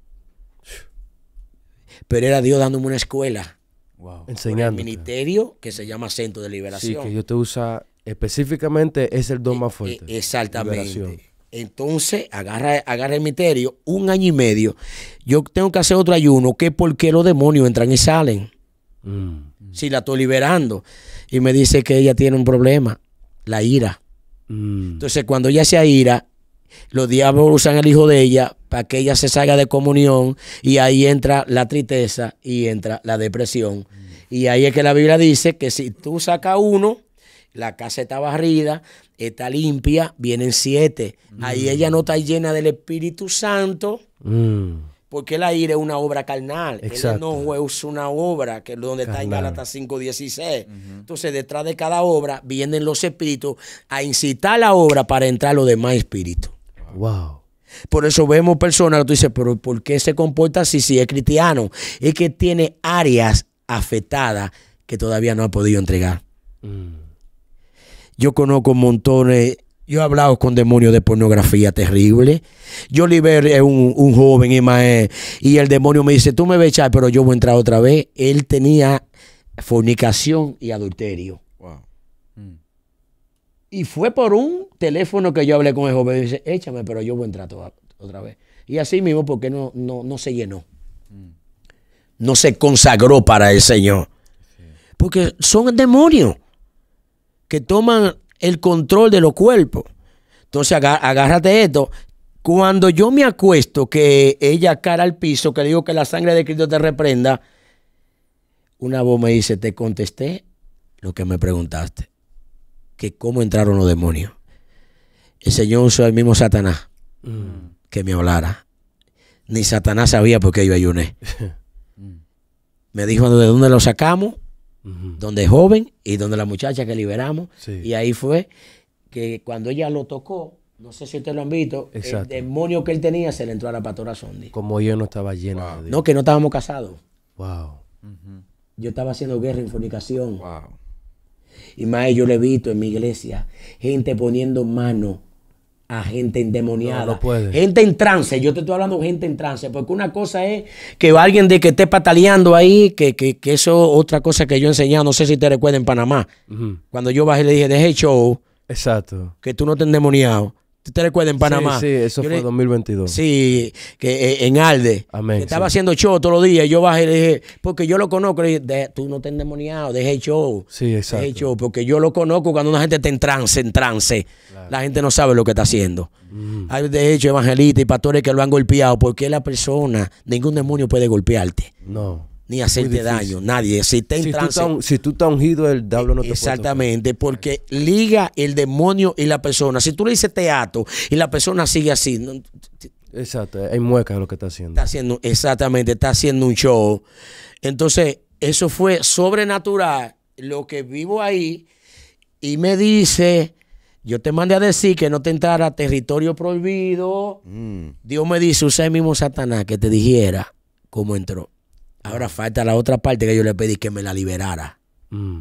Pero era Dios dándome una escuela Wow. Enseñando. El ministerio que se llama Centro de Liberación. Sí, que yo te usa específicamente es el don eh, más eh, fuerte. exactamente. Entonces, agarra, el ministerio un año y medio. Yo tengo que hacer otro ayuno, que qué los demonios entran y salen. Mm. Si la estoy liberando. Y me dice que ella tiene un problema, la ira. Mm. Entonces, cuando ella se ira, los diablos usan al hijo de ella para que ella se salga de comunión y ahí entra la tristeza y entra la depresión. Y ahí es que la Biblia dice que si tú sacas uno, la casa está barrida, está limpia, vienen siete. Ahí mm. ella no está llena del Espíritu Santo. Mm. Porque la aire es una obra carnal. no es una obra, que es donde está en Galatas 5.16. Entonces, detrás de cada obra vienen los espíritus a incitar la obra para entrar los demás espíritus. Wow. Por eso vemos personas tú dices, pero ¿por qué se comporta así si es cristiano? Es que tiene áreas afectadas que todavía no ha podido entregar. Mm. Yo conozco montones, yo he hablado con demonios de pornografía terrible. Yo liberé un, un joven eh, y el demonio me dice, tú me ves echar, pero yo voy a entrar otra vez. Él tenía fornicación y adulterio. Y fue por un teléfono que yo hablé con el joven y dice, échame, pero yo buen trato otra vez. Y así mismo, porque no, no, no se llenó. Mm. No se consagró para el Señor. Porque son demonios que toman el control de los cuerpos. Entonces agárrate esto. Cuando yo me acuesto, que ella cara al piso, que le digo que la sangre de Cristo te reprenda, una voz me dice, te contesté lo que me preguntaste que cómo entraron los demonios. El Señor usó el mismo Satanás mm. que me hablara. Ni Satanás sabía por qué yo ayuné. me dijo de dónde lo sacamos, donde joven y donde la muchacha que liberamos. Y ahí fue que cuando ella lo tocó, no sé si ustedes lo han visto, el demonio que él tenía se le entró a la pastora Sondi. Como yo no estaba lleno. No, que no estábamos casados. Wow. Yo estaba haciendo guerra y fornicación. Wow. Y más yo le he visto en mi iglesia, gente poniendo mano a gente endemoniada. No, puede. Gente en trance, yo te estoy hablando de gente en trance, porque una cosa es que alguien de que esté pataleando ahí, que, que, que eso es otra cosa que yo he enseñado, no sé si te recuerdas en Panamá, cuando yo bajé le dije, deje show, Exacto. que tú no te endemoniado te recuerda en Panamá? Sí, sí eso fue en 2022. Sí, que eh, en Alde. Amén. estaba haciendo show todos los días. yo bajé y le dije, porque yo lo conozco. Le dije, tú no te endemoniado, deje show. Sí, exacto. show, porque yo lo conozco cuando una gente está en trance, en trance. La gente no sabe lo que está haciendo. Mm. Hay de hecho evangelistas y pastores que lo han golpeado, porque la persona, ningún demonio puede golpearte. No ni hacerte daño, nadie. Si si tú estás, ungido, el diablo no te Exactamente, porque liga el demonio y la persona. Si tú le dices teatro y la persona sigue así. Exacto, hay muecas lo que está haciendo. Está haciendo, exactamente, está haciendo un show. Entonces, eso fue sobrenatural, lo que vivo ahí, y me dice, yo te mandé a decir que no te entrara a territorio prohibido. Mm. Dios me dice, usa el mismo Satanás que te dijera cómo entró. Ahora falta la otra parte que yo le pedí que me la liberara. Mm.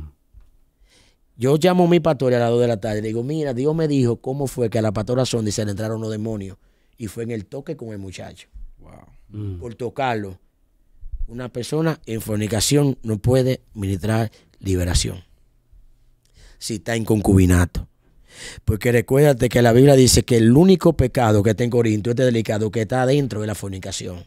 Yo llamo a mi pastora a las 2 de la tarde y le digo, mira, Dios me dijo cómo fue que a la pastora Sondi se le entraron los demonios. Y fue en el toque con el muchacho. Wow. Mm. Por tocarlo. Una persona en fornicación no puede ministrar liberación. Si está en concubinato. Porque recuérdate que la Biblia dice que el único pecado que está en Corinto es este delicado que está dentro de la fornicación.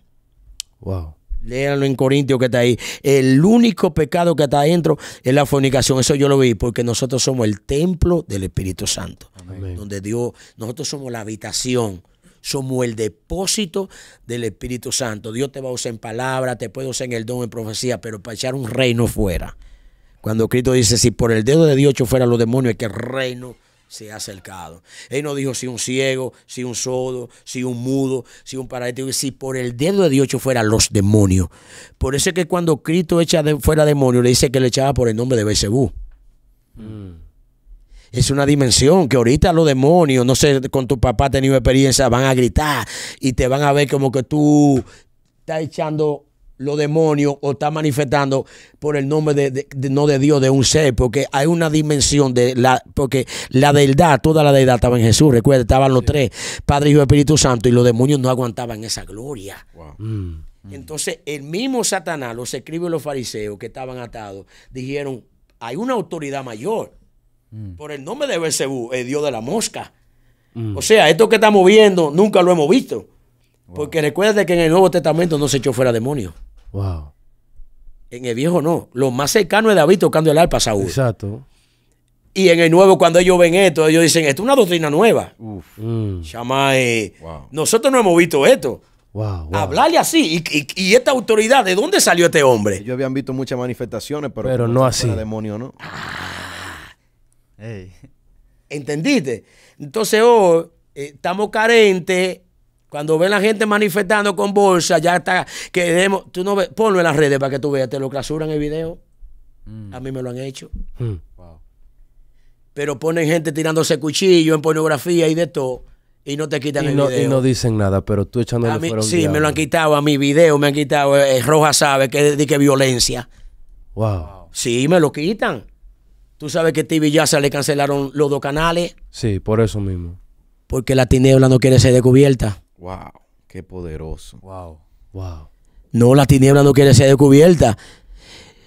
Wow. Léanlo en Corintios que está ahí. El único pecado que está adentro es la fornicación. Eso yo lo vi, porque nosotros somos el templo del Espíritu Santo. Donde Dios, nosotros somos la habitación somos el depósito del Espíritu Santo. Dios te va a usar en palabra, te puede usar en el don, en profecía, pero para echar un reino fuera. Cuando Cristo dice, si por el dedo de Dios fuera los demonios, es que reino se ha acercado. Él no dijo si un ciego, si un sordo, si un mudo, si un paralítico, si por el dedo de Dios fuera los demonios. Por eso es que cuando Cristo echa fuera demonios, le dice que le echaba por el nombre de Belcebú. Mm. Es una dimensión que ahorita los demonios, no sé, con tu papá tenido experiencia, van a gritar y te van a ver como que tú estás echando los demonios o está manifestando por el nombre de, no de Dios, de un ser, porque hay una dimensión de la, porque la deidad, toda la deidad estaba en Jesús, recuerda, estaban los tres, Padre, Hijo, Espíritu Santo, y los demonios no aguantaban esa gloria. Mm. Mm. Entonces, el mismo Satanás, los escribes los fariseos que estaban atados, dijeron, hay una autoridad mayor. Mm. Por el nombre de Belcebú, el Dios de la mosca. O sea, esto que estamos viendo nunca lo hemos visto. Porque recuerda que en el Nuevo Testamento no se echó fuera demonio. Wow. En el viejo no. Lo más cercano es David tocando el arpa Saúl. Exacto. Y en el nuevo, cuando ellos ven esto, ellos dicen, esto es una doctrina nueva. Uf. Mm. Eh, nosotros no hemos visto esto. Wow, Hablarle así. Y, esta autoridad, ¿de dónde salió este hombre? Yo habían visto muchas manifestaciones, pero, no así. demonio, ¿no? Ah. ¿Entendiste? Entonces, oh, eh, estamos carentes cuando ven la gente manifestando con bolsa, ya está, queremos, tú no ves, ponlo en las redes para que tú veas, te lo clasuran el video. Mm. A mí me lo han hecho. Mm. Pero ponen gente tirándose cuchillo en pornografía y de todo. Y no te quitan el video. Y no dicen nada, pero tú echándole a mí, Sí, me lo han quitado a mi video, me han quitado. Eh, eh, Roja sabe que es que violencia. Wow. Sí, me lo quitan. Tú sabes que TV ya se le cancelaron los dos canales. Sí, por eso mismo. Porque la tiniebla no quiere ser descubierta. Wow, qué poderoso. Wow, wow. No, la tiniebla no quiere ser descubierta.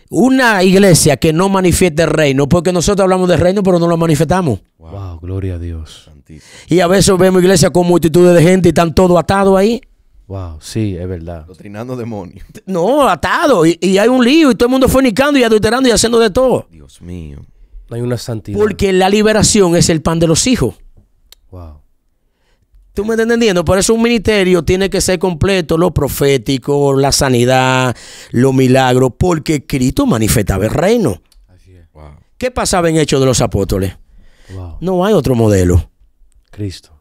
Una iglesia que no manifieste reino, porque nosotros hablamos de reino, pero no lo manifestamos. Wow, gloria a Dios. Santísimo. Y a veces vemos iglesias con multitudes de gente y están todos atados ahí. Wow, sí, es verdad. Doctrinando demonios. No, atado. Y, hay un lío y todo el mundo fornicando y adulterando y haciendo de todo. Dios mío. hay una santidad. Porque la liberación es el pan de los hijos. Wow. ¿Tú me estás entendiendo? Por eso un ministerio tiene que ser completo, lo profético, la sanidad, los milagros, porque Cristo manifestaba el reino. ¿Qué pasaba en Hechos de los Apóstoles? No hay otro modelo. Cristo.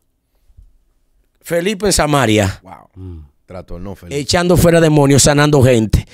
Felipe en Samaria. Wow. Mm. no, Felipe. Echando fuera demonios, sanando gente.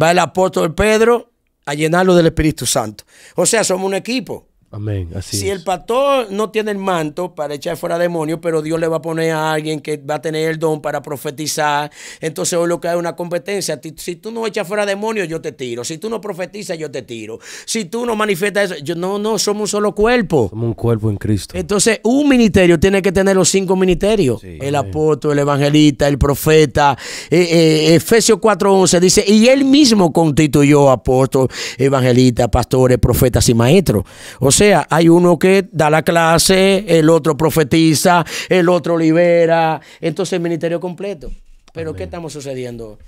Va el apóstol Pedro a llenarlo del Espíritu Santo. O sea, somos un equipo. Amén. si el pastor no tiene el manto para echar fuera demonios, pero Dios le va a poner a alguien que va a tener el don para profetizar, entonces hoy lo que hay es una competencia. Si tú no echas fuera demonios, yo te tiro. Si tú no profetizas, yo te tiro. Si tú no manifiestas eso, yo no, no, somos un solo cuerpo. Somos un cuerpo en Cristo. Entonces, un ministerio tiene que tener los cinco ministerios: el apóstol, el evangelista, el profeta. Eh, eh, Efesios 4:11 dice: Y él mismo constituyó apóstol, evangelista, pastores, profetas y maestros. O sea, sea. Hay uno que da la clase, el otro profetiza, el otro libera. Entonces el ministerio completo. Pero ¿qué estamos sucediendo?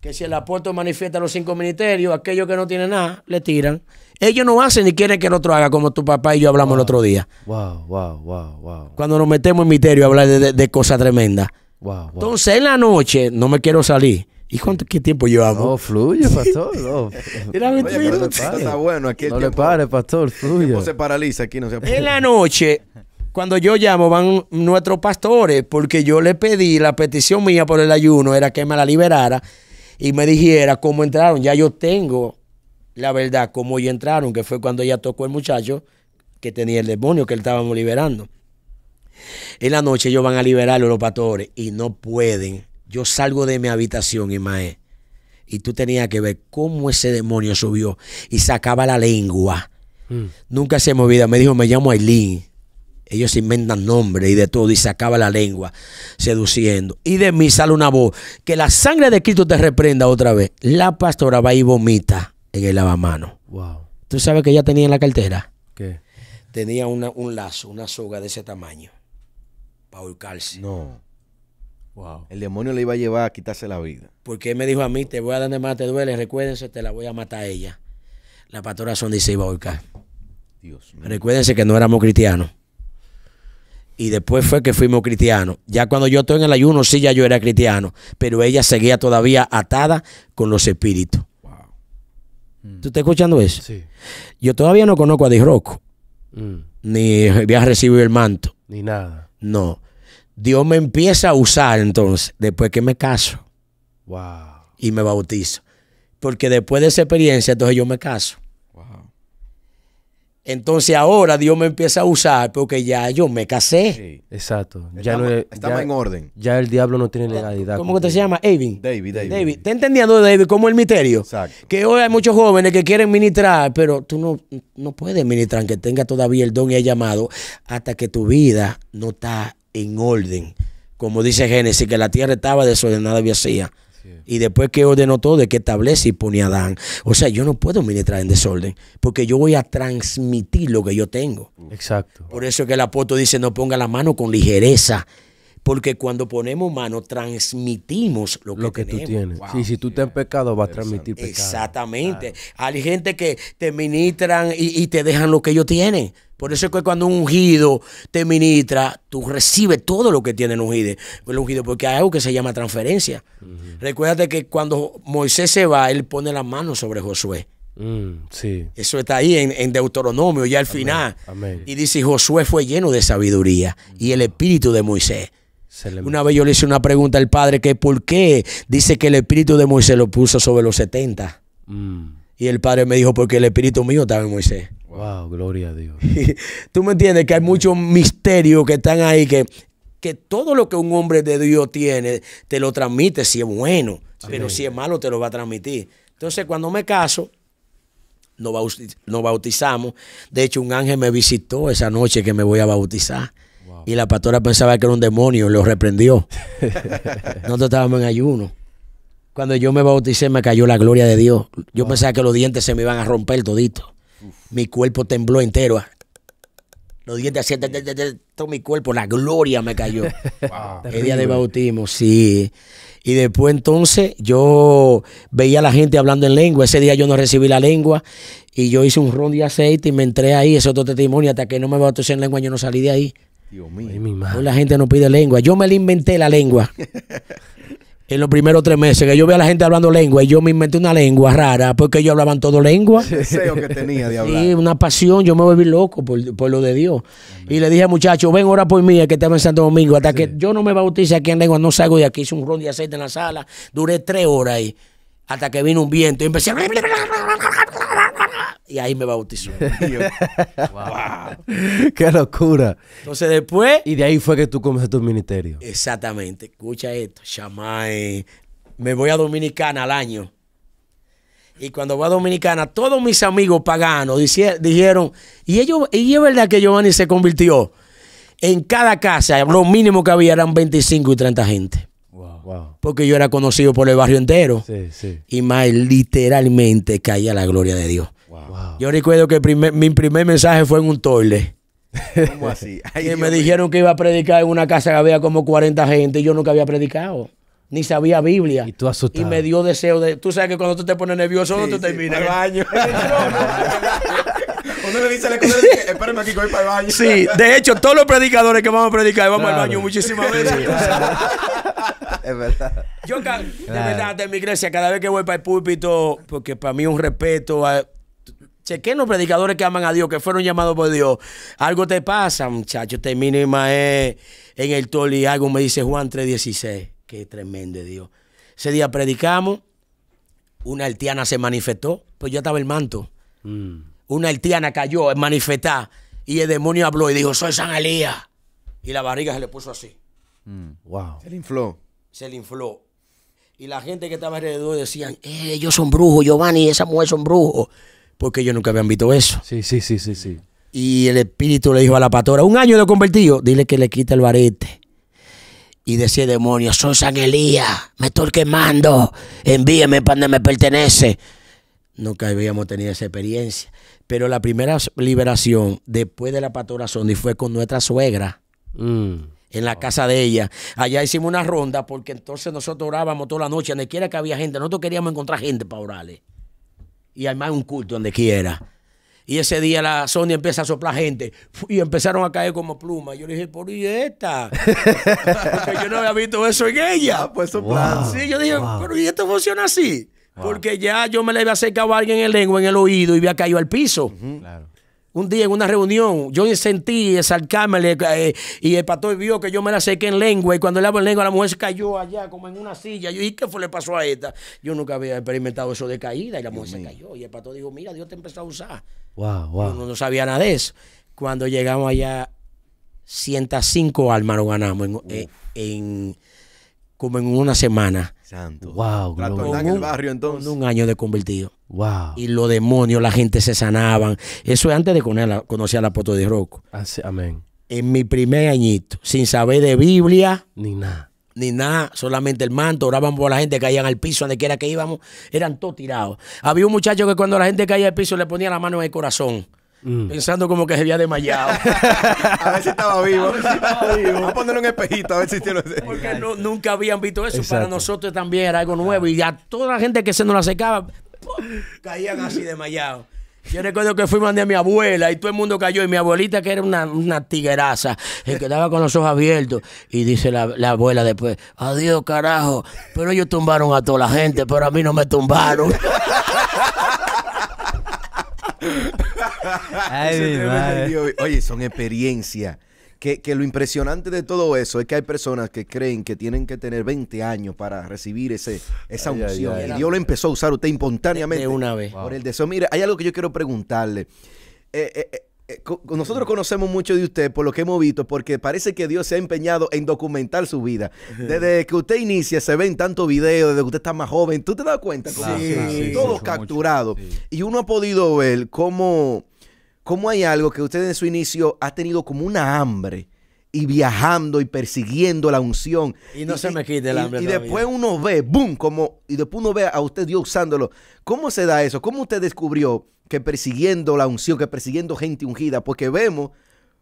Que si el apóstol manifiesta los cinco ministerios, aquellos que no tienen nada, le tiran. Ellos no hacen ni quieren que el otro haga como tu papá y yo hablamos el otro día. Wow, wow, wow, wow. Cuando nos metemos en misterio a hablar de, cosas tremendas. wow. Entonces en la noche, no me quiero salir ¿Y cuánto qué tiempo llevamos? No, fluye, pastor. Era Oye, no está bueno aquí el no le pare, pastor, fluye. No se paraliza aquí, no se En la noche, cuando yo llamo, van nuestros pastores, porque yo le pedí, la petición mía por el ayuno era que me la liberara y me dijera cómo entraron. Ya yo tengo la verdad, cómo ellos entraron, que fue cuando ella tocó el muchacho que tenía el demonio que él estábamos liberando. En la noche ellos van a liberarlo los pastores y no pueden yo salgo de mi habitación, Imae, y tú tenías que ver cómo ese demonio subió y sacaba la lengua. Mm. Nunca se me me dijo, me llamo Aileen. Ellos inventan nombres y de todo, y sacaba la lengua seduciendo. Y de mí sale una voz, que la sangre de Cristo te reprenda otra vez. La pastora va y vomita en el lavamano. Wow. ¿Tú sabes que ella tenía en la cartera? ¿Qué? Tenía un lazo, una soga de ese tamaño, para ahorcarse. No. El demonio le iba a llevar a quitarse la vida. Porque él me dijo a mí, te voy a dar donde más te duele, recuérdense, te la voy a matar a ella. La pastora son se iba a Dios Recuérdense que no éramos cristianos. Y después fue que fuimos cristianos. Ya cuando yo estoy en el ayuno, sí, ya yo era cristiano. Pero ella seguía todavía atada con los espíritus. ¿Tú estás escuchando eso? Sí. Yo todavía no conozco a Disroco. Mm. Ni había recibido el manto. Ni nada. No. Dios me empieza a usar entonces, después que me caso. Wow. Y me bautizo. Porque después de esa experiencia, entonces yo me caso. Wow. Entonces ahora Dios me empieza a usar porque ya yo me casé. exacto. Ya no, en orden. Ya el diablo no tiene legalidad. ¿Cómo que te se llama? David. David, David. David. entendiendo, David, cómo el misterio? Exacto. Que hoy hay muchos jóvenes que quieren ministrar, pero tú no, no puedes ministrar que tenga todavía el don y el llamado hasta que tu vida no está en orden. Como dice Génesis, que la tierra estaba desordenada y vacía. Y después que ordenó todo, de que establece y pone a Adán. O sea, yo no puedo ministrar en desorden, porque yo voy a transmitir lo que yo tengo. Exacto. Por eso que el apóstol dice, no ponga la mano con ligereza, porque cuando ponemos mano, transmitimos lo que, tú tienes. Sí, si tú te estás pecado, vas a transmitir pecado. Exactamente. Hay gente que te ministran y, te dejan lo que ellos tienen. Por eso es que cuando un ungido te ministra, tú recibes todo lo que tiene el ungido. ungido porque hay algo que se llama transferencia. Recuérdate que cuando Moisés se va, él pone las manos sobre Josué. Mm, sí. Eso está ahí en, Deuteronomio, ya al final. Y dice, Josué fue lleno de sabiduría y el espíritu de Moisés. Una vez yo le hice una pregunta al padre que por qué dice que el espíritu de Moisés lo puso sobre los 70. Mm. Y el padre me dijo, porque el espíritu mío estaba en Moisés. Wow, gloria a Dios. Tú me entiendes que hay muchos misterios que están ahí, que, que todo lo que un hombre de Dios tiene, te lo transmite si es bueno, pero si es malo, te lo va a transmitir. Entonces, cuando me caso, nos bautizamos. De hecho, un ángel me visitó esa noche que me voy a bautizar. Y la pastora pensaba que era un demonio, lo reprendió. Nosotros estábamos en ayuno. Cuando yo me bauticé me cayó la gloria de Dios. Yo pensaba que los dientes se me iban a romper todito. Mi cuerpo tembló entero. Los dientes hacían todo mi cuerpo, la gloria me cayó. El día de bautismo, sí. Y después entonces yo veía a la gente hablando en lengua. Ese día yo no recibí la lengua y yo hice un ron de aceite y me entré ahí. Eso es otro testimonio. Hasta que no me bauticé en lengua yo no salí de ahí. Dios mío. Hoy la gente no pide lengua. Yo me la inventé la lengua. en los primeros tres meses que yo veía a la gente hablando lengua y yo me inventé una lengua rara porque ellos hablaban todo lengua. Sí, una pasión, yo me volví loco por, lo de Dios. Y le dije al muchacho, ven ahora por mí, que estaba en Santo Domingo, hasta que yo no me bautice aquí en lengua, no salgo de aquí, hice un ron de aceite en la sala, duré tres horas ahí hasta que vino un viento y empecé Y ahí me bautizó. ¡Qué locura! Entonces después... Y de ahí fue que tú comenzaste tu ministerio. Exactamente. Escucha esto. Chamay. Me voy a Dominicana al año. Y cuando voy a Dominicana, todos mis amigos paganos dijeron, y ellos, y es verdad que Giovanni se convirtió. En cada casa, lo mínimo que había eran 25 y 30 gente. Porque yo era conocido por el barrio entero. Sí, sí. Y más literalmente caía la gloria de Dios. Yo recuerdo que mi primer mensaje fue en un toile. y me dijeron que iba a predicar en una casa que había como 40 gente y yo nunca había predicado ni sabía Biblia. Y tú asustado. Y me dio deseo de. Tú sabes que cuando tú te pones nervioso, no te terminas. el baño. Uno le dice a la escuela, espérame aquí, voy para el baño. Sí, de hecho, todos los predicadores que vamos a predicar, vamos al baño muchísimas veces. es verdad. Yo, de verdad, de mi iglesia, cada vez que voy para el púlpito, porque para mí es un respeto. A, chequen los predicadores que aman a Dios, que fueron llamados por Dios. Algo te pasa, muchacho. Te mínima eh, en el toli. Algo me dice Juan 3.16. Qué tremendo, Dios. Ese día predicamos. Una altiana se manifestó. Pues yo estaba el manto. Mm. Una altiana cayó en manifestar. Y el demonio habló y dijo, soy San Elías. Y la barriga se le puso así. Mm. Wow. Se infló se le infló. Y la gente que estaba alrededor decían, eh, ellos son brujos, Giovanni esa mujer son brujos. Porque ellos nunca habían visto eso. Sí, sí, sí, sí, sí. Y el espíritu le dijo a la pastora, un año de convertido, dile que le quita el barete. Y decía demonio, soy San Elías, me estoy quemando, envíeme para donde me pertenece. Nunca habíamos tenido esa experiencia. Pero la primera liberación después de la pastora Sondi fue con nuestra suegra. Mm en la casa de ella. Allá hicimos una ronda porque entonces nosotros orábamos toda la noche, donde quiera que había gente. Nosotros queríamos encontrar gente para orarle. Y además un culto donde quiera. Y ese día la Sonia empieza a soplar gente y empezaron a caer como plumas. Yo le dije, por qué esta. porque yo no había visto eso en ella. pues soplar. sí, yo dije, pero ¿y esto funciona así? Porque ya yo me le había acercado a alguien en el lengua, en el oído y había caído al piso. Claro un día en una reunión, yo sentí esa eh, y el pato vio que yo me la sequé en lengua y cuando le hablo en lengua la mujer se cayó allá como en una silla. Yo dije, ¿qué fue le pasó a esta? Yo nunca había experimentado eso de caída y la mujer se cayó y el pastor dijo, mira, Dios te empezó a usar. Wow, wow. no sabía nada de eso. Cuando llegamos allá, 105 almas lo ganamos eh, en, como en una semana. Santo. Wow, en el barrio entonces. un año de convertido. Y los demonios, la gente se sanaban. Eso es antes de conocer, la foto de Rocco. Ah, amén. En mi primer añito, sin saber de Biblia. Ni nada. Ni nada, solamente el manto. Oraban por la gente, que caían al piso, donde quiera que íbamos, eran todos tirados. Había un muchacho que cuando la gente caía al piso le ponía la mano en el corazón. Mm. Pensando como que se había desmayado. a ver si estaba vivo. Si estaba vivo. Vamos a ponerle un espejito, a ver si tiene... Porque nunca habían visto eso. Para nosotros también era algo nuevo. Y a toda la gente que se nos acercaba, caían así desmayados. Yo recuerdo que fui fuimos de mi abuela y todo el mundo cayó. Y mi abuelita, que era una, una tigueraza, se eh, quedaba con los ojos abiertos. Y dice la, abuela después: Adiós, carajo. Pero ellos tumbaron a toda la gente, pero a mí no me tumbaron. Oye, son experiencias que, lo impresionante de todo eso es que hay personas que creen que tienen que tener 20 años para recibir ese, esa unción. y Dios lo empezó a usar usted impontáneamente. una vez. Por el deseo. Mire, hay algo que yo quiero preguntarle. Eh, eh, eh, nosotros conocemos mucho de usted por lo que hemos visto, porque parece que Dios se ha empeñado en documentar su vida. Desde que usted inicia, se ven tantos videos, desde que usted está más joven. ¿Tú te das cuenta? Claro, sí, todo capturado. Y uno ha podido ver cómo ¿Cómo hay algo que usted en su inicio ha tenido como una hambre? y viajando y persiguiendo la unción. Y no se me quite el hambre. Y, después uno ve, boom, como, y después uno ve a usted Dios usándolo. ¿Cómo se da eso? ¿Cómo usted descubrió que persiguiendo la unción, que persiguiendo gente ungida? Porque vemos,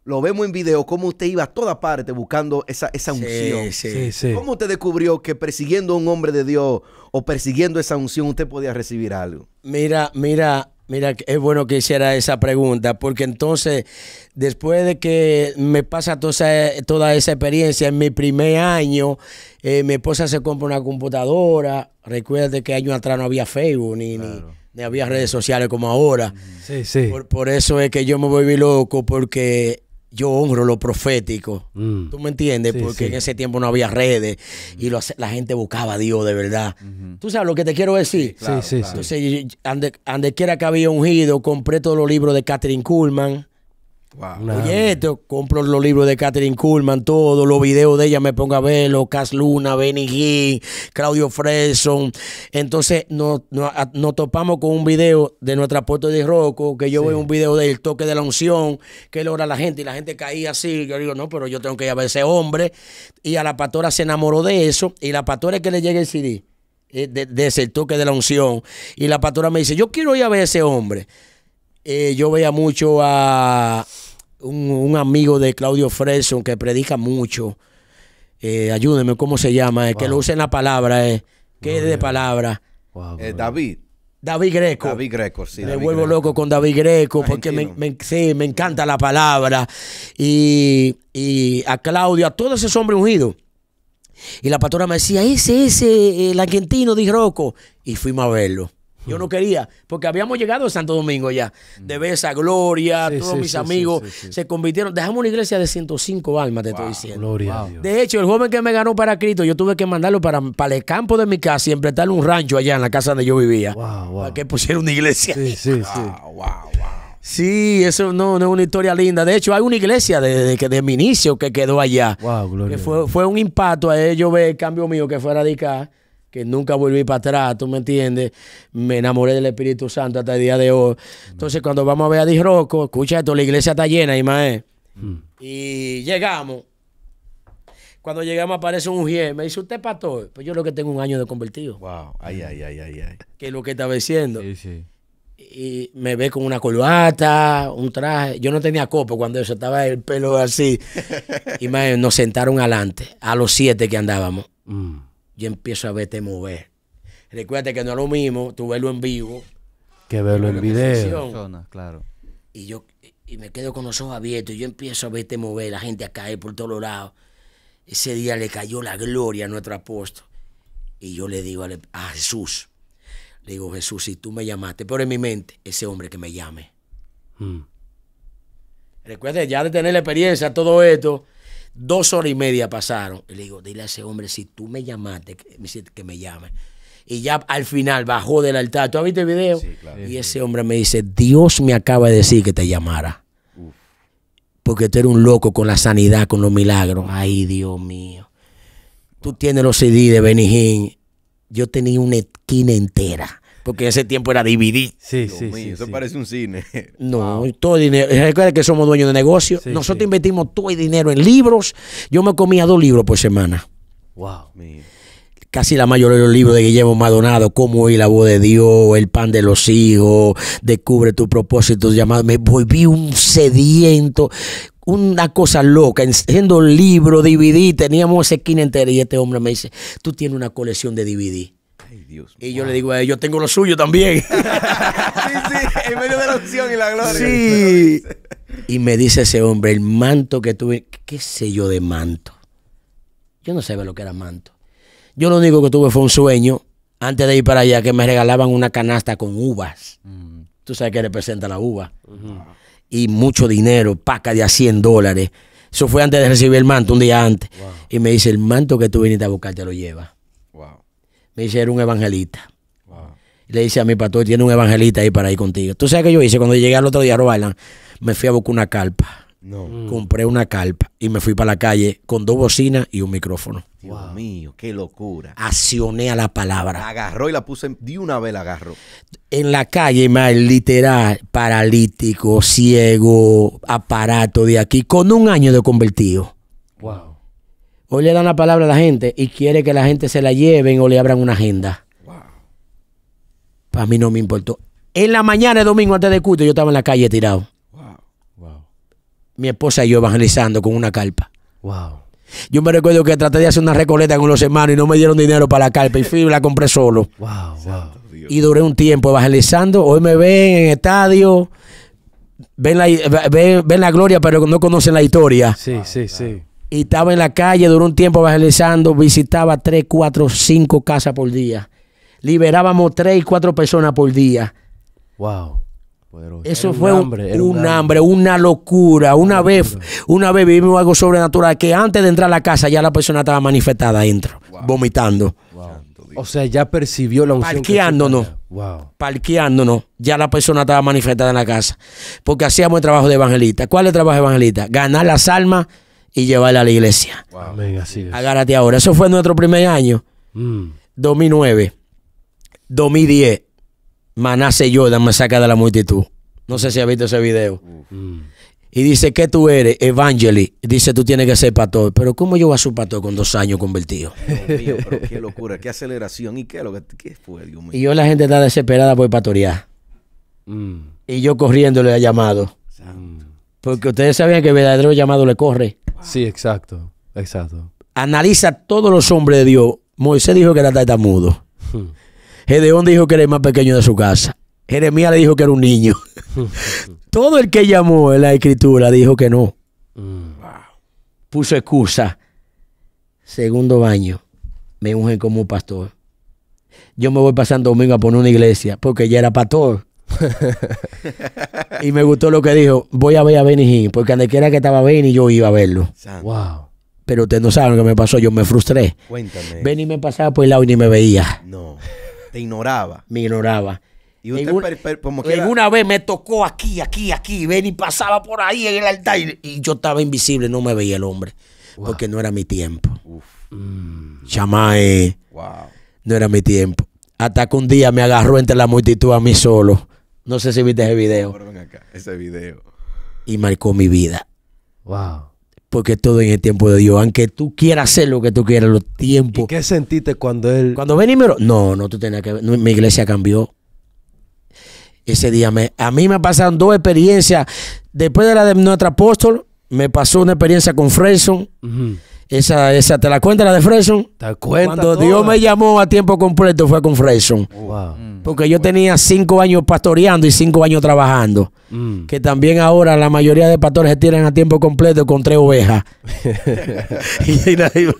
lo vemos en video, cómo usted iba a toda parte buscando esa, esa unción. Sí, sí, sí. ¿Cómo usted descubrió que persiguiendo a un hombre de Dios o persiguiendo esa unción usted podía recibir algo? Mira, mira, Mira, es bueno que hiciera esa pregunta, porque entonces, después de que me pasa toda esa, toda esa experiencia, en mi primer año, eh, mi esposa se compra una computadora. Recuerda que años atrás no había Facebook ni, había redes sociales como ahora. Sí, sí. Por, por, eso es que yo me volví loco, porque yo honro lo profético. Mm. ¿Tú me entiendes? Porque en ese tiempo no había redes y la gente buscaba a Dios de verdad. ¿Tú sabes lo que te quiero decir? Sí, sí, sí, Entonces, ande, quiera que había ungido, compré todos los libros de Catherine Kuhlman. Oye, esto compro los libros de Catherine Kuhlman, todos los videos de ella me pongo a verlos, Cas Luna, Benny G, Claudio Freson. Entonces nos, topamos con un video de nuestra puerta de roco, que yo veo un video del toque de la unción, que logra la gente y la gente caía así. Yo digo, no, pero yo tengo que ir a ver ese hombre. Y a la pastora se enamoró de eso y la pastora es que le llegue el CD eh, de, ese toque de la unción. Y la pastora me dice, yo quiero ir a ver ese hombre. Eh, yo veía mucho a, un, amigo de Claudio Freson que predica mucho. Eh, ayúdenme, ¿cómo se llama? Que lo en la palabra, eh. es de palabra. Eh, David. David Greco. David Greco, sí. Me vuelvo loco con David Greco porque me, encanta la palabra. Y, a Claudio, a todos esos hombres ungidos. Y la pastora me decía, ese, ese, el argentino de Rocco. Y fuimos a verlo. Yo no quería, porque habíamos llegado a Santo Domingo ya, de Besa, Gloria, todos mis amigos se convirtieron. Dejamos una iglesia de 105 almas, te estoy diciendo. De hecho, el joven que me ganó para Cristo, yo tuve que mandarlo para, el campo de mi casa y en un rancho allá en la casa donde yo vivía. para que pusiera una iglesia. Sí, sí, sí. Sí, eso no, no, es una historia linda. De hecho, hay una iglesia desde de, mi inicio que quedó allá. Wow, Que fue, un impacto a ellos ver el cambio mío que fue radical que nunca volví para atrás, ¿tú me entiendes? Me enamoré del Espíritu Santo hasta el día de hoy. Entonces, cuando vamos a ver a Disroco, escucha esto, la iglesia está llena, y mm. Y llegamos. Cuando llegamos aparece un jefe, me dice, ¿usted pastor? Pues yo lo que tengo un año de convertido. Wow, ay, ay, ay, ay, ay. Que es lo que estaba diciendo. Sí, sí. Y me ve con una corbata, un traje. Yo no tenía copo cuando eso, estaba el pelo así. y nos sentaron adelante, a los siete que andábamos. Mm yo empiezo a verte mover. Recuerda que no es lo mismo tú verlo en vivo que verlo en video. claro. Y yo y me quedo con los ojos abiertos y yo empiezo a verte mover, la gente a caer por todos lados. Ese día le cayó la gloria a nuestro apóstol. Y yo le digo a, Jesús, le digo, Jesús, si tú me llamaste, pero en mi mente, ese hombre que me llame. Mm. Recuerda Recuerde, ya de tener la experiencia, todo esto, Dos horas y media pasaron. Y le digo, dile a ese hombre, si tú me llamaste, que me, que me llame. Y ya al final bajó del altar. ¿Tú has visto el video? Sí, claro. Y ese hombre me dice, Dios me acaba de decir que te llamara. Porque tú eres un loco con la sanidad, con los milagros. Ay, Dios mío. Tú tienes los CD de Benny Yo tenía una esquina entera porque ese tiempo era DVD. Sí, sí, Eso parece un cine. No, todo dinero. Recuerda que somos dueños de negocios. Nosotros invertimos todo el dinero en libros. Yo me comía dos libros por semana. Wow. Casi la mayoría de los libros de Guillermo Madonado, Cómo oír la voz de Dios, El pan de los hijos, Descubre tu propósito, llamado. Me volví un sediento una cosa loca, siendo libro, DVD, teníamos ese esquina entera y este hombre me dice, tú tienes una colección de DVD. Y yo le digo a él, yo tengo lo suyo también. sí, sí, en medio de la opción y la gloria. Sí. Y me dice ese hombre, el manto que tuve, qué sé yo de manto. Yo no sabía lo que era manto. Yo lo único que tuve fue un sueño antes de ir para allá que me regalaban una canasta con uvas. Mm. Tú sabes que representa la uva. Y mucho dinero, paca de a 100 dólares. Eso fue antes de recibir el manto, un día antes. Y me dice, el manto que tú viniste a buscar te lo lleva. Me dice, era un evangelista. le dice a mi pastor, tiene un evangelista ahí para ir contigo. ¿Tú sabes que yo hice? Cuando llegué al otro día a Robalan, me fui a buscar una calpa. No. Mm. Compré una calpa y me fui para la calle con dos bocinas y un micrófono. Dios mío, qué locura. Accioné a la palabra. agarró y la puse, de una vez la agarró. En la calle, más literal, paralítico, ciego, aparato de aquí, con un año de convertido. Hoy le dan la palabra a la gente y quiere que la gente se la lleven o le abran una agenda. Wow. Para mí no me importó. En la mañana de domingo antes de culto yo estaba en la calle tirado. Mi esposa y yo evangelizando con una carpa. Yo me recuerdo que traté de hacer una recoleta con los hermanos y no me dieron dinero para la carpa y fui y la compré solo. Y duré un tiempo evangelizando. Hoy me ven en estadio, ven la, gloria, pero no conocen la historia. Sí, sí, sí. Y estaba en la calle, duró un tiempo evangelizando, visitaba tres, cuatro, cinco casas por día. Liberábamos 3 y 4 personas por día. Wow. Eso fue un, hambre, una locura. Una, vez, una vez vivimos algo sobrenatural que antes de entrar a la casa ya la persona estaba manifestada adentro, vomitando. O sea, ya percibió la unción. Parqueándonos. Parqueándonos. Ya la persona estaba manifestada en la casa. Porque hacíamos el trabajo de evangelista. ¿Cuál es el trabajo de evangelista? Ganar las almas y llevarla a la iglesia. Amén, así es. Agárrate ahora. Eso fue nuestro primer año. 2009. 2010. manase Jordan me saca de la multitud. No sé si has visto ese video. Mm. Y dice, ¿qué tú eres? Evangeli. Dice, tú tienes que ser pastor. Pero ¿cómo yo voy a ser pastor con dos años convertido? pero qué locura, qué aceleración. ¿Y qué, que, fue, Dios mío? Y yo la gente está desesperada por pastorear. Mm. Y yo corriendo le he llamado. Porque ustedes sabían que el verdadero llamado le corre. Sí, exacto, exacto. Analiza todos los hombres de Dios. Moisés dijo que era tartamudo. mudo hmm. Gedeón dijo que era el más pequeño de su casa. Jeremías le dijo que era un niño. Todo el que llamó en la escritura dijo que no. Hmm. Puso excusa. Segundo baño. Me ungen como pastor. Yo me voy pasando domingo a poner una iglesia porque ya era pastor. y me gustó lo que dijo, voy a ver a Benny porque donde quiera que estaba Benny yo iba a verlo. Wow. Pero ustedes no saben lo que me pasó, yo me frustré. Cuéntame. Benny me pasaba por el lado y ni me veía. No, te ignoraba. me ignoraba. Y una vez me tocó aquí, aquí, aquí, Benny pasaba por ahí en el altar y, yo estaba invisible, no me veía el hombre, porque no era mi tiempo. Uf. Mm. Chamae. No era mi tiempo. Hasta que un día me agarró entre la multitud a mí solo no sé si viste ese video. Acá, ese video. Y marcó mi vida. Wow. Porque todo en el tiempo de Dios. Aunque tú quieras hacer lo que tú quieras, los tiempos. ¿Y qué sentiste cuando él.? Cuando vení No, no, tú tenías que. mi iglesia cambió. Ese día me. A mí me pasaron dos experiencias. Después de la de nuestro apóstol, me pasó una experiencia con Freson. Esa, esa, ¿te la cuenta la de Freson? Te cuento. Cuando Dios me llamó a tiempo completo fue con Freson. Wow. Porque yo tenía cinco años pastoreando y cinco años trabajando. Mm. Que también ahora la mayoría de pastores se tiran a tiempo completo con tres ovejas. y, A tu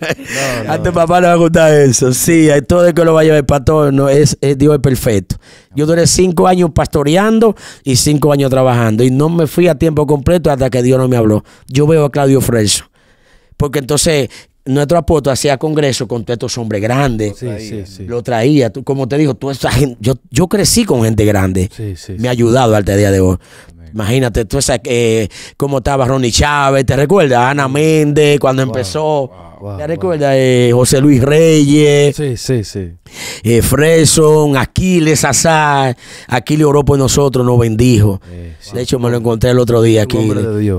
este papá le va a gustar eso. Sí, hay todo el que lo vaya a ver pastor, no, es, Dios es perfecto. Yo duré cinco años pastoreando y cinco años trabajando. Y no me fui a tiempo completo hasta que Dios no me habló. Yo veo a Claudio Freso. Porque entonces nuestro apóstol hacía congreso con todos estos hombres grandes. Sí, sí, sí. Lo traía. como te dijo, esa yo, yo crecí con gente grande. Sí, sí. Me ha ayudado al día de hoy. Imagínate, tú esa, eh, cómo estaba Ronnie Chávez, ¿te recuerdas? Ana Méndez, cuando empezó. ¿Te recuerdas? Eh, José Luis Reyes. Sí, sí, sí. Eh, Freson, Aquiles Azar. Aquiles oró por nosotros, nos bendijo. De hecho, me lo encontré el otro día aquí.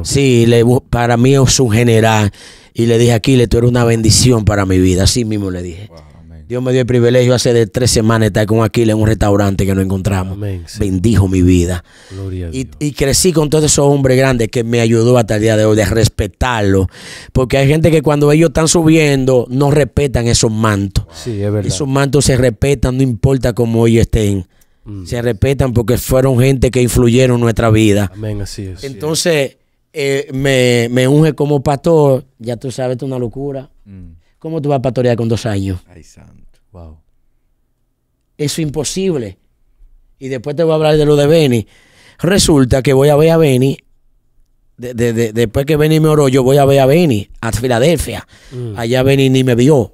Sí, le, para mí es un general. Y le dije, Aquiles, tú eres una bendición para mi vida. Así mismo le dije. Dios me dio el privilegio hace de tres semanas estar con Aquiles en un restaurante que nos encontramos. Bendijo mi vida. Y, crecí con todos esos hombres grandes que me ayudó hasta el día de hoy a respetarlo. Porque hay gente que cuando ellos están subiendo no respetan esos mantos. Sí, es verdad. Esos mantos se respetan, no importa cómo ellos estén. Mm. Se respetan porque fueron gente que influyeron en nuestra vida. Amén, así es. Entonces... Eh, me, me, unge como pastor, ya tú sabes, es una locura. Mm. ¿Cómo tú vas a pastorear con dos años? Ay, santo. Wow. Eso es imposible. Y después te voy a hablar de lo de Benny. Resulta que voy a ver a Benny. De, después que Benny me oró, yo voy a ver a Benny a Filadelfia. Mm. Allá Benny ni me vio.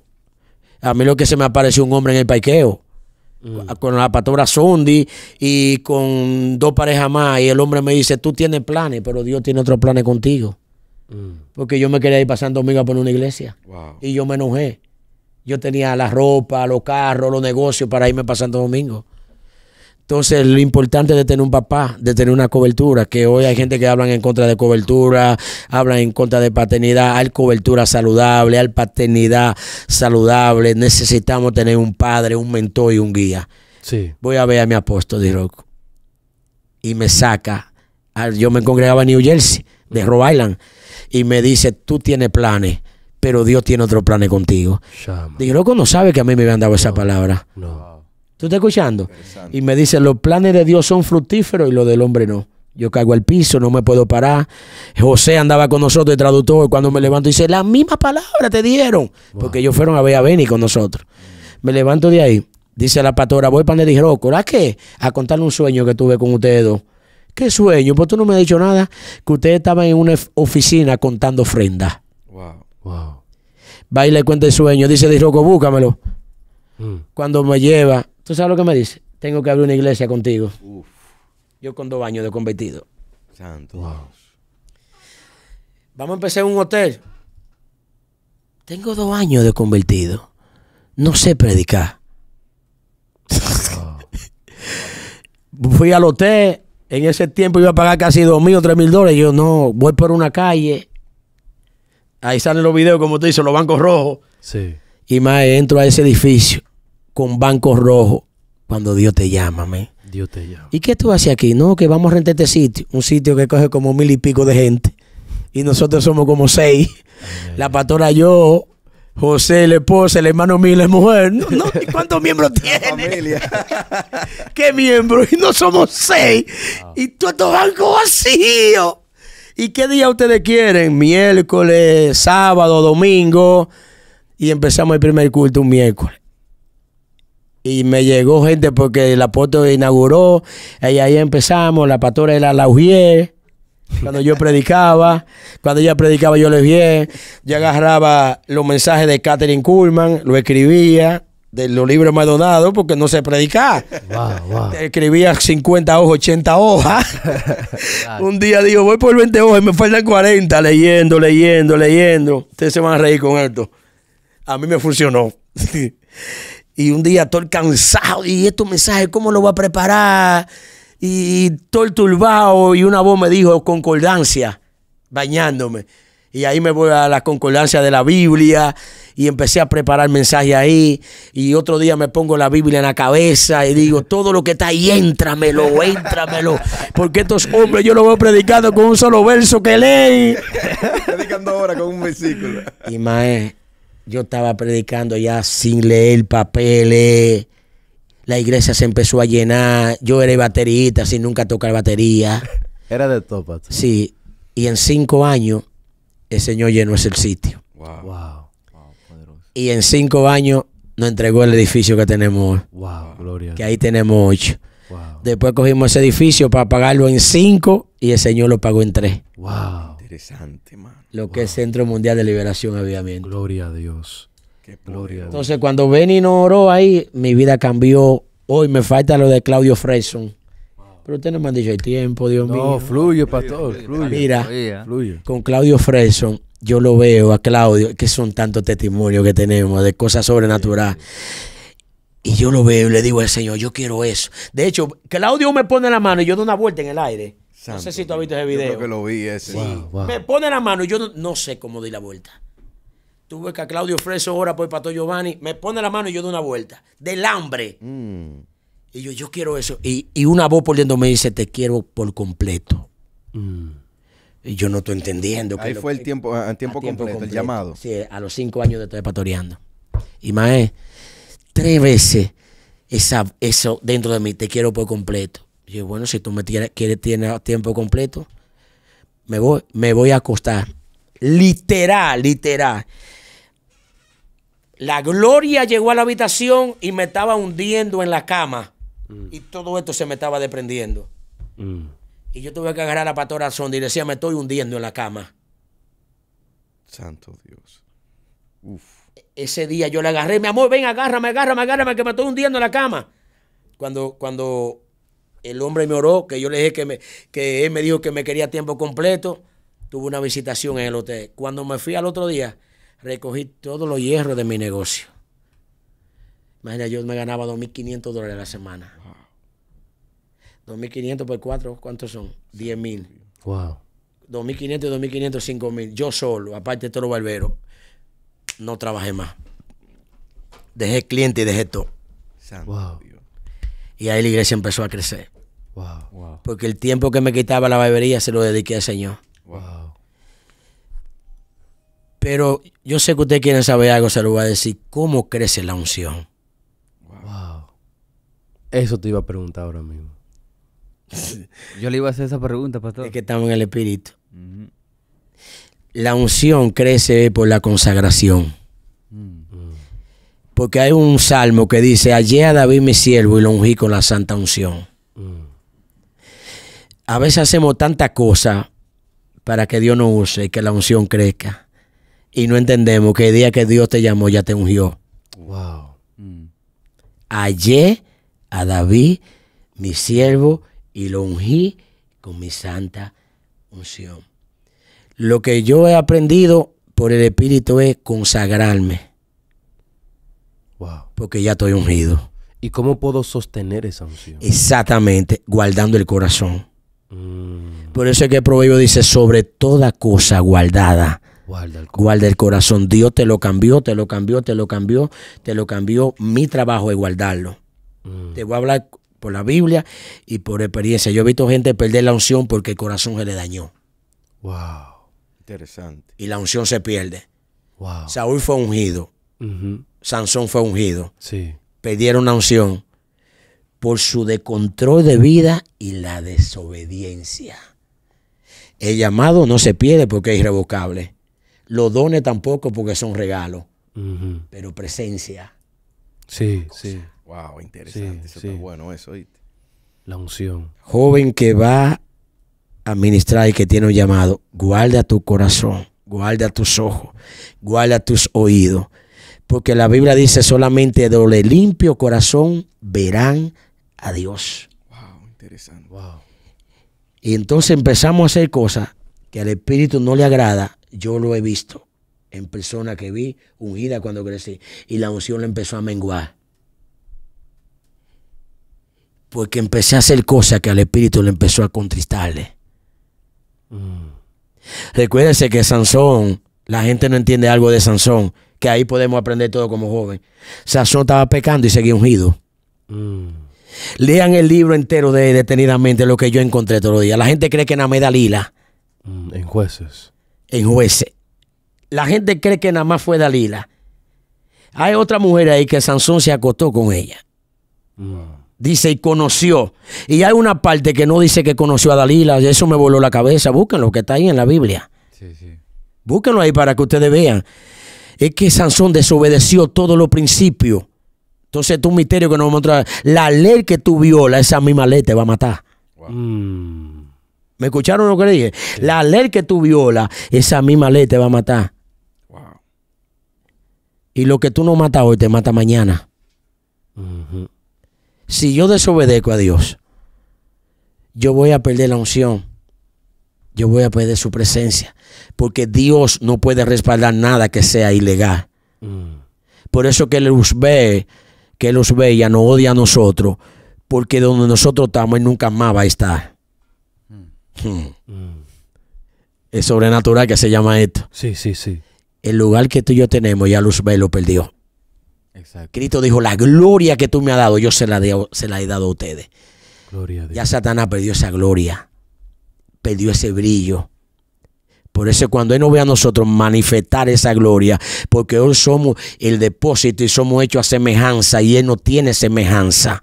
A mí lo que se me apareció un hombre en el parqueo. Mm. con la pastora Sundi y con dos parejas más. Y el hombre me dice, tú tienes planes, pero Dios tiene otros planes contigo. Mm. Porque yo me quería ir pasando domingo por una iglesia. Y yo me enojé. Yo tenía la ropa, los carros, los negocios para irme pasando domingo. Entonces, lo importante de tener un papá, de tener una cobertura, que hoy hay gente que hablan en contra de cobertura, hablan en contra de paternidad, hay cobertura saludable, hay paternidad saludable, necesitamos tener un padre, un mentor y un guía. Sí. Voy a ver a mi apóstol de y me saca, yo me congregaba en New Jersey, de Rhode Island, y me dice, tú tienes planes, pero Dios tiene otro planes contigo. y no sabe que a mí me habían dado esa palabra. No. ¿Tú estás escuchando? Y me dice, los planes de Dios son fructíferos y los del hombre no. Yo cago al piso, no me puedo parar. José andaba con nosotros, el traductor, y cuando me levanto dice, las misma palabra te dieron, porque ellos fueron a ver a con nosotros. Me levanto de ahí, dice la pastora, voy para Nelly Roco, ¿a qué? A contarle un sueño que tuve con ustedes dos. ¿Qué sueño? Pues tú no me has dicho nada, que ustedes estaban en una oficina contando ofrendas. Wow, wow. Va y le cuenta el sueño, dice Roco, búscamelo. Mm. Cuando me lleva, ¿Tú sabes lo que me dice? Tengo que abrir una iglesia contigo. Yo con dos años de convertido. Santo. Vamos a empezar un hotel. Tengo dos años de convertido. No sé predicar. Fui al hotel. En ese tiempo iba a pagar casi dos mil o tres mil dólares. Yo no, voy por una calle. Ahí salen los videos, como tú dices, los bancos rojos. Sí. Y más entro a ese edificio con bancos rojos cuando Dios te llama, ¿me? Dios te llama. ¿Y qué tú haces aquí? No, que vamos a rentar este sitio. Un sitio que coge como mil y pico de gente. Y nosotros somos como seis. la pastora yo, José, la esposa, el hermano mío, la mujer. No, ¿Y ¿Cuántos miembros tiene? ¿Qué miembros? Y no somos seis. Ah. Y todos estos bancos vacíos. ¿Y qué día ustedes quieren? Miércoles, sábado, domingo. Y empezamos el primer culto un miércoles y me llegó gente porque la apóstol inauguró, y ahí empezamos, la pastora era la UGIE, cuando yo predicaba, cuando ella predicaba yo le vi, yo agarraba los mensajes de Catherine Kuhlman, lo escribía de los libros más donados porque no sé predicar. Escribía 50 hojas, 80 hojas. Un día digo, voy por 20 hojas y me faltan 40 leyendo, leyendo, leyendo. Ustedes se van a reír con esto. A mí me funcionó. Y un día todo cansado, y estos mensajes, ¿cómo lo voy a preparar? Y todo el turbado, y una voz me dijo, concordancia, bañándome. Y ahí me voy a la concordancia de la Biblia y empecé a preparar mensajes ahí. Y otro día me pongo la Biblia en la cabeza y digo, todo lo que está ahí, éntramelo, éntramelo. Porque estos hombres yo los voy predicando con un solo verso que leí. Predicando ahora con un versículo. Y maestro yo estaba predicando ya sin leer papeles. La iglesia se empezó a llenar. Yo era baterista sin nunca tocar batería. Era de topa. Sí. Y en cinco años, el Señor llenó ese sitio. Wow. wow. wow y en cinco años nos entregó el edificio que tenemos. Wow, gloria. Que ahí tenemos ocho. Wow. Después cogimos ese edificio para pagarlo en cinco y el Señor lo pagó en tres. Wow. Lo que es Centro Mundial de Liberación había Avivamiento. Gloria a Dios. Entonces, cuando Benny no oró ahí, mi vida cambió. Hoy me falta lo de Claudio Freson. Pero ustedes no me han dicho el tiempo, Dios mío. No, fluye, pastor, Mira, fluye. con Claudio Freson, yo lo veo a Claudio, que son tantos testimonios que tenemos de cosas sobrenaturales. Y yo lo veo y le digo al Señor, yo quiero eso. De hecho, Claudio me pone la mano y yo doy una vuelta en el aire no sé si tú has visto ese video. Yo creo que lo vi ese. Me pone la mano y yo no, sé cómo di la vuelta. Tuve que a Claudio Freso ahora por Pato Giovanni. Me pone la mano y yo doy una vuelta. Del hambre. Mm. Y yo, yo quiero eso. Y, una voz por dice, te quiero por completo. Mm. Y yo no estoy entendiendo. Ahí fue el tiempo, ah, tiempo, completo, el llamado. Sí, a los cinco años de estar patoreando. Y más tres veces esa, eso dentro de mí, te quiero por completo. Y bueno, si tú me tienes, quieres tiene tiempo completo, me voy, me voy a acostar. Literal, literal. La gloria llegó a la habitación y me estaba hundiendo en la cama. Mm. Y todo esto se me estaba desprendiendo. Mm. Y yo tuve que agarrar a Pastora Sonda y decía, me estoy hundiendo en la cama. Santo Dios. Ese día yo le agarré, mi amor, ven, agárrame, agárrame, agárrame, que me estoy hundiendo en la cama. Cuando, cuando el hombre me oró, que yo le dije que, me, que él me dijo que me quería tiempo completo. Tuve una visitación en el hotel. Cuando me fui al otro día, recogí todos los hierros de mi negocio. Imagina, yo me ganaba 2.500 dólares a la semana. 2.500 por 4, ¿cuántos son? 10.000. Wow. 2.500, 2.500, 5.000. Yo solo, aparte de todos los barberos, no trabajé más. Dejé cliente y dejé todo. Y ahí la iglesia empezó a crecer. Porque el tiempo que me quitaba la barbería se lo dediqué al Señor. Wow. Pero yo sé que usted quieren saber algo, se lo voy a decir. ¿Cómo crece la unción? Eso te iba a preguntar ahora mismo. yo le iba a hacer esa pregunta, pastor. Es que estamos en el espíritu. La unción crece por la consagración. Mm. Porque hay un salmo que dice, Ayer a David mi siervo y lo ungí con la santa unción a veces hacemos tanta cosa para que Dios no use y que la unción crezca. Y no entendemos que el día que Dios te llamó ya te ungió. Wow. Hallé a David, mi siervo, y lo ungí con mi santa unción. Lo que yo he aprendido por el Espíritu es consagrarme. Wow. Porque ya estoy ungido. ¿Y cómo puedo sostener esa unción? Exactamente, guardando el corazón. Mm. Por eso es que el proverbio dice, sobre toda cosa guardada. Guarda el, corazón. Dios te lo cambió, te lo cambió, te lo cambió, te lo cambió. Mi trabajo es guardarlo. Mm. Te voy a hablar por la Biblia y por experiencia. Yo he visto gente perder la unción porque el corazón se le dañó. Wow. Interesante. Y la unción se pierde. Wow. Saúl fue ungido. Sansón fue ungido. Sí. Perdieron la unción por su descontrol de vida y la desobediencia. El llamado no se pierde porque es irrevocable. Lo dones tampoco porque son regalos. regalo, Pero presencia. Sí, sí. Wow, interesante. eso bueno eso, La unción. Joven que va a ministrar y que tiene un llamado, guarda tu corazón, guarda tus ojos, guarda tus oídos. Porque la Biblia dice solamente de limpio corazón verán a Dios. Wow, interesante. Wow. Y entonces empezamos a hacer cosas que al Espíritu no le agrada. Yo lo he visto en persona que vi ungida cuando crecí y la unción le empezó a menguar. Porque empecé a hacer cosas que al Espíritu le empezó a contristarle. Mm. Recuérdese que Sansón, la gente no entiende algo de Sansón, que ahí podemos aprender todo como joven. Sansón estaba pecando y seguía ungido. Mm. Lean el libro entero de detenidamente lo que yo encontré todos los días. La gente cree que nada más Dalila mm, en jueces. En jueces. La gente cree que nada más fue Dalila. Hay otra mujer ahí que Sansón se acostó con ella. Mm. Dice, y conoció. Y hay una parte que no dice que conoció a Dalila. Eso me voló la cabeza. Búsquenlo, que está ahí en la Biblia. Sí, sí. Búsquenlo ahí para que ustedes vean. Es que Sansón desobedeció todos los principios entonces, es un misterio que nos muestra. La ley que tú viola, esa misma ley te va a matar. Mm. ¿Me escucharon lo que le dije? La ley que tú viola, esa misma ley te va a matar. Y lo que tú no matas hoy, te mata mañana. Si yo desobedezco a Dios, yo voy a perder la unción. Yo voy a perder su presencia. Porque Dios no puede respaldar nada que sea ilegal. Mm. Por eso que el ve que Él nos vea, odia a nosotros, porque donde nosotros estamos, Él nunca más va a estar. Mm. Hmm. Mm. Es sobrenatural que se llama esto. Sí, sí, sí. El lugar que tú y yo tenemos, ya y lo perdió. Exacto. Cristo dijo, la gloria que tú me has dado, yo se la, se la he dado a ustedes. Gloria Ya Satanás perdió esa gloria, perdió ese brillo, por eso cuando Él no ve a nosotros manifestar esa gloria, porque hoy somos el depósito y somos hechos a semejanza y Él no tiene semejanza.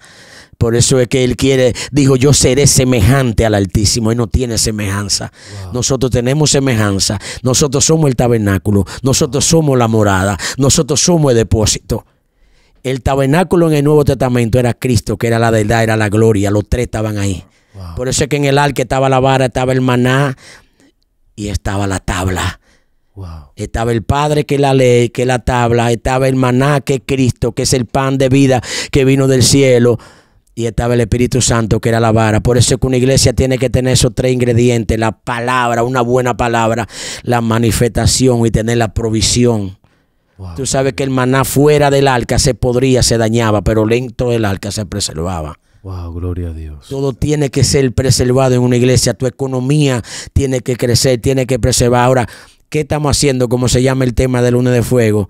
Por eso es que Él quiere, dijo, yo seré semejante al Altísimo. Él no tiene semejanza. Nosotros tenemos semejanza. Nosotros somos el tabernáculo. Nosotros somos la morada. Nosotros somos el depósito. El tabernáculo en el Nuevo Testamento era Cristo, que era la verdad, era la gloria. Los tres estaban ahí. Por eso es que en el que estaba la vara, estaba el maná, y estaba la tabla. Estaba el Padre que la ley, que la tabla, estaba el maná que es Cristo, que es el pan de vida que vino del cielo, y estaba el Espíritu Santo que era la vara. Por eso es que una iglesia tiene que tener esos tres ingredientes, la palabra, una buena palabra, la manifestación y tener la provisión. Tú sabes que el maná fuera del arca se podría, se dañaba, pero lento el arca se preservaba gloria a Dios. Todo tiene que ser preservado en una iglesia. Tu economía tiene que crecer, tiene que preservar. Ahora, ¿qué estamos haciendo? Como se llama el tema del lunes de fuego.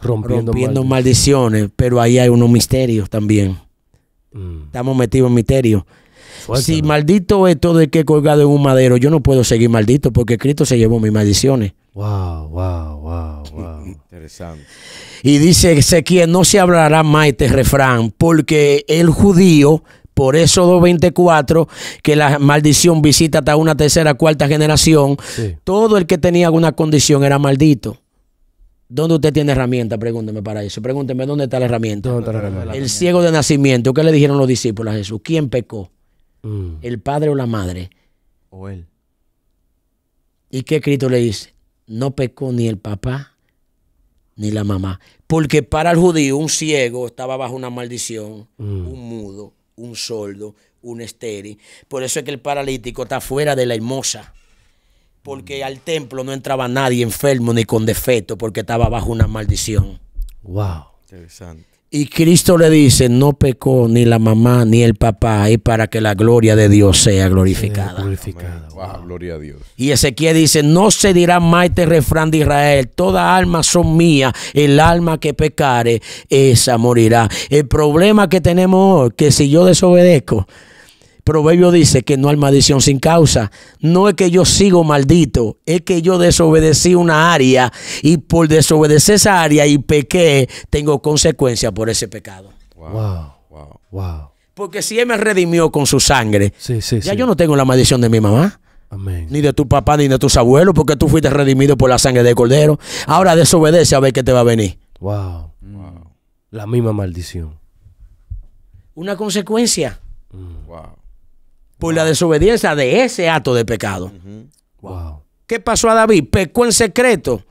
Rompiendo, maldiciones. Pero ahí hay unos misterios también. Mm. Estamos metidos en misterios. Si maldito es todo el que he colgado en un madero, yo no puedo seguir maldito porque Cristo se llevó mis maldiciones. Wow, wow, wow, wow. Interesante. Y dice Ezequiel, no se hablará más este refrán, porque el judío, por eso 224, que la maldición visita hasta una tercera, cuarta generación, todo el que tenía alguna condición era maldito. ¿Dónde usted tiene herramienta? Pregúnteme para eso. Pregúnteme, ¿dónde está la herramienta? El ciego de nacimiento, ¿qué le dijeron los discípulos a Jesús? ¿Quién pecó? Mm. ¿El padre o la madre? O él. ¿Y qué Cristo le dice? no pecó ni el papá ni la mamá. Porque para el judío, un ciego estaba bajo una maldición, mm. un mudo, un sordo, un estéril. Por eso es que el paralítico está fuera de la hermosa. Porque al templo no entraba nadie enfermo ni con defecto, porque estaba bajo una maldición. Wow. Interesante. Y Cristo le dice, no pecó ni la mamá ni el papá, y para que la gloria de Dios sea glorificada. glorificada. gloria a Dios. Y Ezequiel dice, no se dirá más este refrán de Israel, toda alma son mía, el alma que pecare, esa morirá. El problema que tenemos hoy, que si yo desobedezco, Proverbio dice que no hay maldición sin causa. No es que yo sigo maldito, es que yo desobedecí una área y por desobedecer esa área y pequé, tengo consecuencias por ese pecado. Wow. Wow. Wow. Porque si Él me redimió con su sangre, ya yo no tengo la maldición de mi mamá. Amén. Ni de tu papá, ni de tus abuelos, porque tú fuiste redimido por la sangre del Cordero. Ahora desobedece a ver qué te va a venir. Wow. wow. La misma maldición. Una consecuencia. Wow por la desobediencia de ese acto de pecado. ¿Qué pasó a David? Pecó en secreto,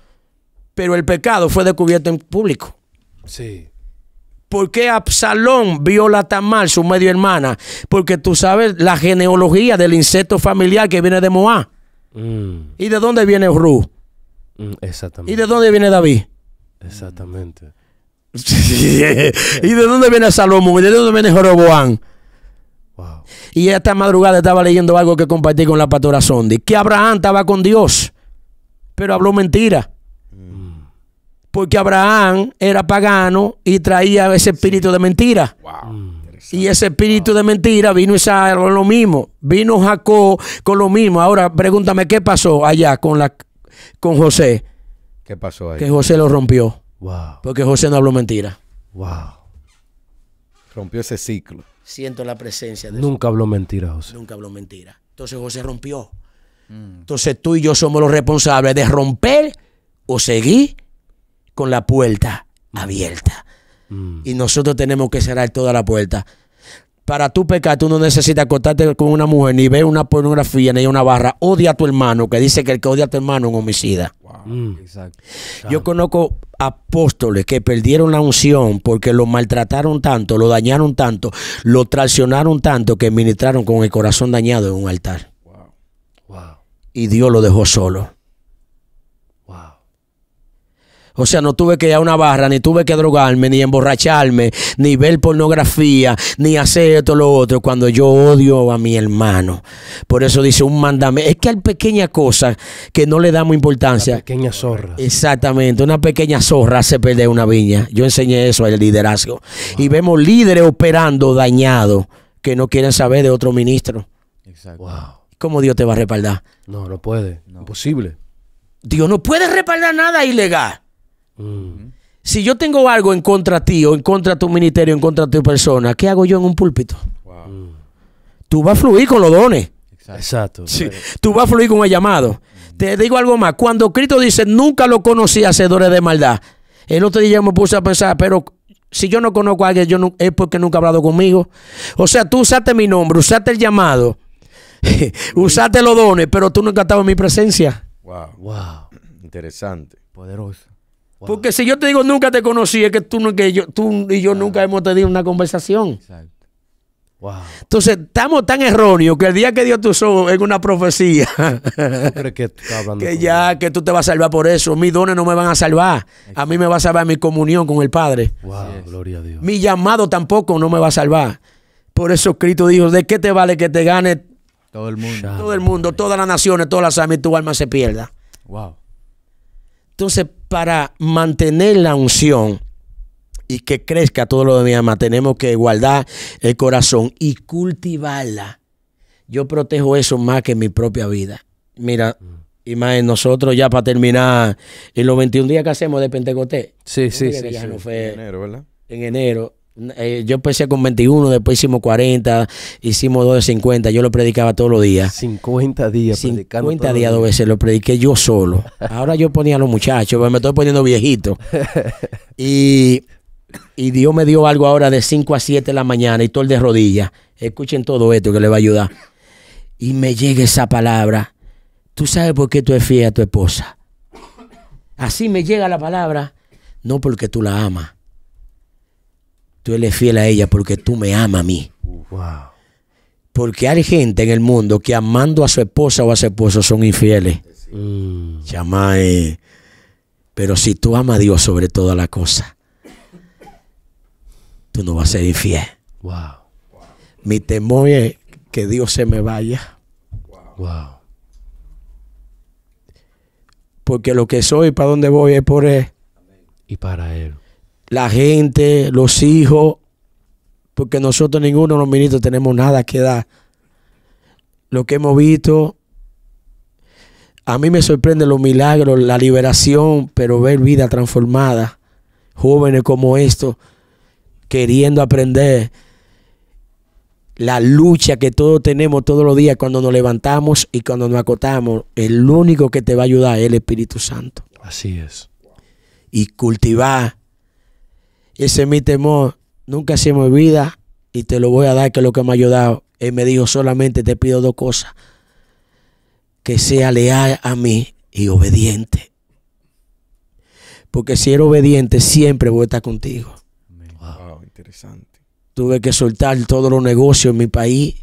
pero el pecado fue descubierto en público. Sí. ¿Por qué Absalón viola tan mal su medio hermana? Porque tú sabes la genealogía del insecto familiar que viene de Moab. Mm. ¿Y de dónde viene Ru? Mm, exactamente. ¿Y de dónde viene David? Exactamente. ¿Y de dónde viene Salomón? ¿Y de dónde viene Jeroboam? Y esta madrugada estaba leyendo algo que compartí con la pastora Sondi, que Abraham estaba con Dios, pero habló mentira. Mm. Porque Abraham era pagano y traía ese espíritu de mentira. Mm. Y ese espíritu de mentira vino Isaac con lo mismo, vino Jacob con lo mismo. Ahora pregúntame qué pasó allá con la con José. ¿Qué pasó ahí? Que José lo rompió. Porque José no habló mentira. Wow. Rompió ese ciclo siento la presencia de Nunca habló mentira, José. Nunca habló mentira. Entonces José rompió. Mm. Entonces tú y yo somos los responsables de romper o seguir con la puerta mm. abierta. Mm. Y nosotros tenemos que cerrar toda la puerta. Para tu pecado, tú no necesitas acostarte con una mujer ni ver una pornografía ni una barra. Odia a tu hermano, que dice que el que odia a tu hermano es un homicida. Mm. Yo conozco apóstoles que perdieron la unción porque lo maltrataron tanto, lo dañaron tanto, lo traicionaron tanto que ministraron con el corazón dañado en un altar. Y Dios lo dejó solo. O sea, no tuve que ir a una barra, ni tuve que drogarme, ni emborracharme, ni ver pornografía, ni hacer esto lo otro, cuando yo odio a mi hermano. Por eso dice un mandame. Es que hay pequeñas cosas que no le damos importancia. Una pequeña zorra. Exactamente, una pequeña zorra se perder una viña. Yo enseñé eso al liderazgo. Y vemos líderes operando dañados que no quieren saber de otro ministro. Exacto. ¿Cómo Dios te va a respaldar? No, no puede. Imposible. Dios no puede respaldar nada ilegal. Si yo tengo algo en contra de ti o en contra tu ministerio, en contra de tu persona, ¿qué hago yo en un púlpito? Tú vas a fluir con los dones. Exacto. Tú vas a fluir con el llamado. Te digo algo más. Cuando Cristo dice, nunca lo conocí hacedores de maldad. El otro día me puse a pensar, pero si yo no conozco a alguien, es porque nunca ha hablado conmigo. O sea, tú usaste mi nombre, usaste el llamado, usaste los dones, pero tú nunca estabas en mi presencia. Wow. Wow. Interesante. Poderoso. Porque si yo te digo nunca te conocí, es que tú, que yo, tú y yo nunca hemos tenido una conversación. Exacto. Wow. Entonces, estamos tan erróneos que el día que Dios te usó es una profecía, que, que ya que tú te vas a salvar por eso. Mis dones no me van a salvar. A mí me va a salvar mi comunión con el Padre. Wow, gloria a Dios. Mi llamado tampoco no me va a salvar. Por eso Cristo dijo, ¿de qué te vale que te gane todo el mundo? todo el mundo, todas las naciones, todas las almas y tu alma se pierda. Wow. Entonces, para mantener la unción y que crezca todo lo de mi alma tenemos que guardar el corazón y cultivarla. Yo protejo eso más que mi propia vida. Mira, y más nosotros ya para terminar en los 21 días que hacemos de Pentecostés. Sí, sí, en enero, ¿verdad? En enero. Eh, yo empecé con 21, después hicimos 40, hicimos 2 de 50. Yo lo predicaba todos los días. 50 días, 50 días dos veces lo prediqué yo solo. Ahora yo ponía a los muchachos, me estoy poniendo viejito. Y, y Dios me dio algo ahora de 5 a 7 de la mañana y todo de rodillas. Escuchen todo esto que le va a ayudar. Y me llega esa palabra. Tú sabes por qué tú eres fiel a tu esposa. Así me llega la palabra, no porque tú la amas tú eres fiel a ella porque tú me amas a mí. Porque hay gente en el mundo que amando a su esposa o a su esposo son infieles. Mm. Eh, pero si tú amas a Dios sobre toda la cosa, tú no vas a ser infiel. Mi temor es que Dios se me vaya. Porque lo que soy, para dónde voy es por Él. Y para Él la gente, los hijos, porque nosotros ninguno de los ministros tenemos nada que dar. Lo que hemos visto, a mí me sorprende los milagros, la liberación, pero ver vida transformada, jóvenes como estos, queriendo aprender la lucha que todos tenemos todos los días cuando nos levantamos y cuando nos acotamos, el único que te va a ayudar es el Espíritu Santo. Así es. Y cultivar ese es mi temor, nunca se me olvida y te lo voy a dar, que es lo que me ha ayudado. Él me dijo, solamente te pido dos cosas, que sea leal a mí y obediente. Porque si eres obediente, siempre voy a estar contigo. Wow, interesante. Tuve que soltar todos los negocios en mi país,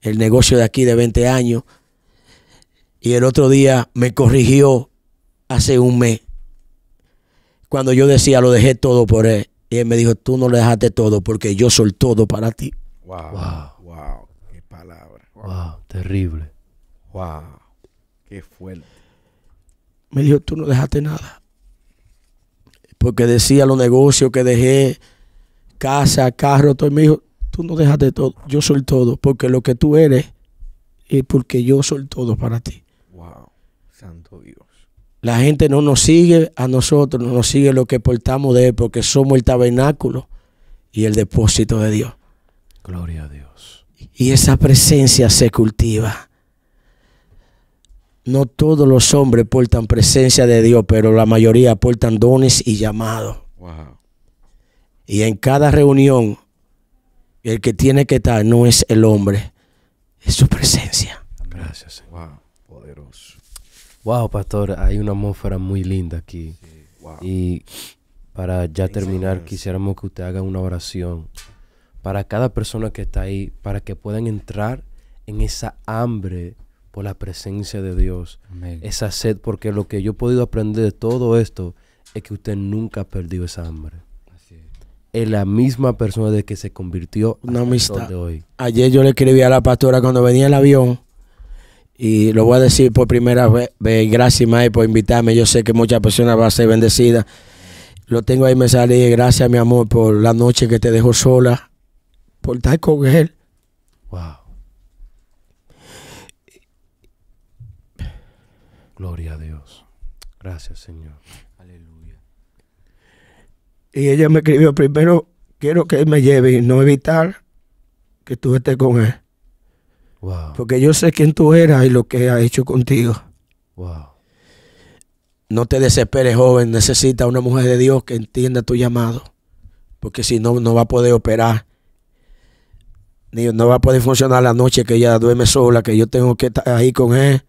el negocio de aquí de 20 años. Y el otro día me corrigió hace un mes. Cuando yo decía, lo dejé todo por él. Y él me dijo, tú no dejaste todo porque yo soy todo para ti. Wow. Wow. Qué palabra. Wow. wow. Terrible. Wow. Qué fuerte. Me dijo, tú no dejaste nada. Porque decía los negocios que dejé, casa, carro, todo. Y me dijo, tú no dejaste todo. Yo soy todo. Porque lo que tú eres es porque yo soy todo para ti. Wow. Santo Dios. La gente no nos sigue a nosotros, no nos sigue lo que portamos de Él, porque somos el tabernáculo y el depósito de Dios. Gloria a Dios. Y esa presencia se cultiva. No todos los hombres portan presencia de Dios, pero la mayoría portan dones y llamados. Y en cada reunión, el que tiene que estar no es el hombre, es su presencia. Gracias, Señor wow, pastor, hay una atmósfera muy linda aquí. Y para ya terminar, quisiéramos que usted haga una oración para cada persona que está ahí, para que puedan entrar en esa hambre por la presencia de Dios, esa sed, porque lo que yo he podido aprender de todo esto es que usted nunca perdió esa hambre. es. la misma persona de que se convirtió una amistad de hoy. Ayer yo le escribí a la pastora cuando venía el avión y lo voy a decir por primera vez, gracias May por invitarme. Yo sé que muchas personas van a ser bendecidas. Lo tengo ahí, me salí. Gracias, mi amor, por la noche que te dejó sola, por estar con él. Wow. Gloria a Dios. Gracias, Señor. Aleluya. Y ella me escribió primero, quiero que él me lleve y no evitar que tú estés con él. Porque yo sé quién tú eras y lo que ha hecho contigo. No te desesperes, joven. Necesita una mujer de Dios que entienda tu llamado. Porque si no, no va a poder operar. no va a poder funcionar la noche que ella duerme sola, que yo tengo que estar ahí con él.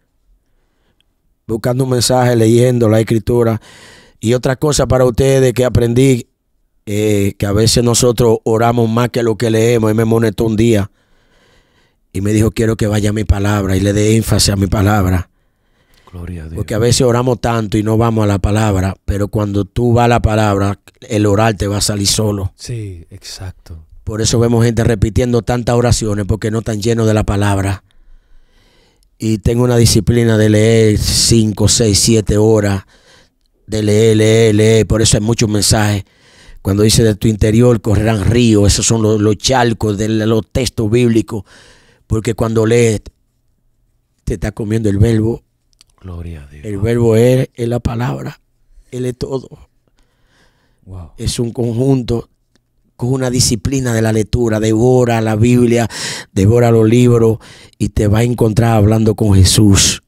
Buscando un mensaje, leyendo la escritura. Y otra cosa para ustedes que aprendí, eh, que a veces nosotros oramos más que lo que leemos. Él me monetó un día y me dijo, quiero que vaya a mi palabra y le dé énfasis a mi palabra. Gloria a Dios. Porque a veces oramos tanto y no vamos a la palabra, pero cuando tú vas a la palabra, el oral te va a salir solo. Sí, exacto. Por eso vemos gente repitiendo tantas oraciones porque no están llenos de la palabra. Y tengo una disciplina de leer 5, 6, 7 horas, de leer, leer, leer. Por eso hay muchos mensajes. Cuando dice de tu interior correrán ríos, esos son los, los charcos de los textos bíblicos porque cuando lees, te está comiendo el verbo. Gloria a Dios. El verbo es, es la palabra. Él es todo. Es un conjunto con una disciplina de la lectura. Devora la Biblia, devora los libros y te va a encontrar hablando con Jesús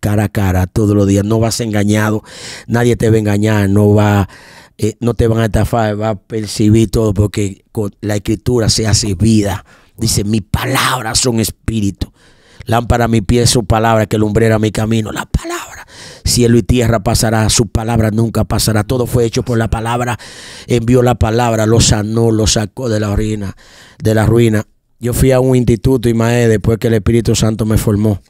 cara a cara todos los días. No vas engañado, nadie te va a engañar, no va, eh, no te van a estafar, va a percibir todo porque la escritura se hace vida. Dice, mi palabras son espíritu. Lámpara a mi pie su palabra, que lumbrera mi camino. La palabra. Cielo y tierra pasará, su palabra nunca pasará. Todo fue hecho por la palabra. Envió la palabra, lo sanó, lo sacó de la ruina, de la ruina. Yo fui a un instituto, y más después que el Espíritu Santo me formó.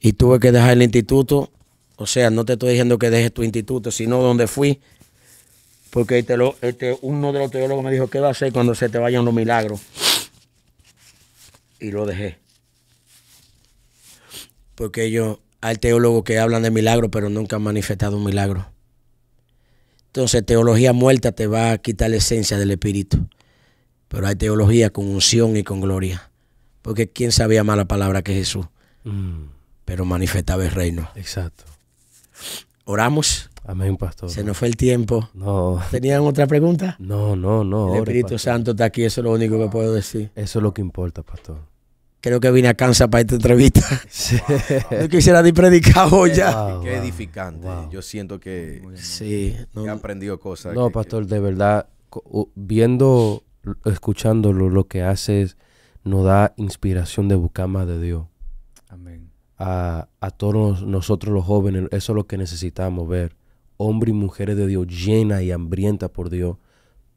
Y tuve que dejar el instituto. O sea, no te estoy diciendo que dejes tu instituto, sino donde fui. Porque este, uno de los teólogos me dijo, ¿qué va a hacer cuando se te vayan los milagros? y lo dejé. Porque yo hay teólogos que hablan de milagro, pero nunca han manifestado un milagro. Entonces, teología muerta te va a quitar la esencia del espíritu. Pero hay teología con unción y con gloria. Porque quién sabía más la palabra que Jesús. Mm. Pero manifestaba el reino. Exacto. Oramos. Amén, pastor. Se nos fue el tiempo. No. ¿Tenían otra pregunta? No, no, no. El Espíritu Santo está aquí, eso es lo único que puedo decir. Eso es lo que importa, pastor. Creo que vine a Kansas para esta entrevista. Sí. No quisiera ni predicar hoy ya. Qué edificante. Yo siento que sí, he aprendido cosas. No, pastor, de verdad, viendo, escuchándolo, lo que haces, nos da inspiración de buscar más de Dios. Amén. A, a todos nosotros los jóvenes, eso es lo que necesitamos ver hombres y mujeres de Dios llena y hambrienta por Dios,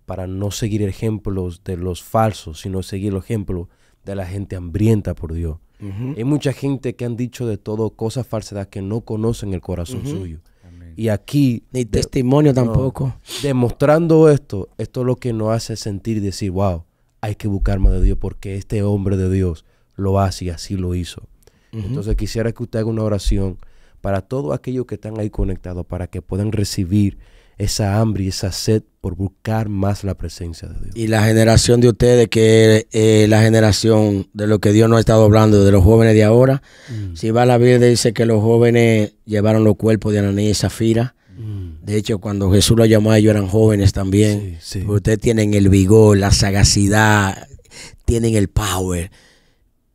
para no seguir ejemplos de los falsos, sino seguir el ejemplo de la gente hambrienta por Dios. Hay mucha gente que han dicho de todo cosas falsas que no conocen el corazón suyo. Y aquí... Ni testimonio tampoco. demostrando esto, esto es lo que nos hace sentir y decir, wow, hay que buscar más de Dios porque este hombre de Dios lo hace y así lo hizo. Entonces quisiera que usted haga una oración para todos aquellos que están ahí conectados, para que puedan recibir esa hambre y esa sed por buscar más la presencia de Dios. Y la generación de ustedes, que es eh, la generación de lo que Dios nos ha estado hablando, de los jóvenes de ahora, mm. si va a la Biblia dice que los jóvenes llevaron los cuerpos de Ananí y Zafira. Mm. De hecho, cuando Jesús los llamó, ellos eran jóvenes también. Ustedes tienen el vigor, la sagacidad, tienen el power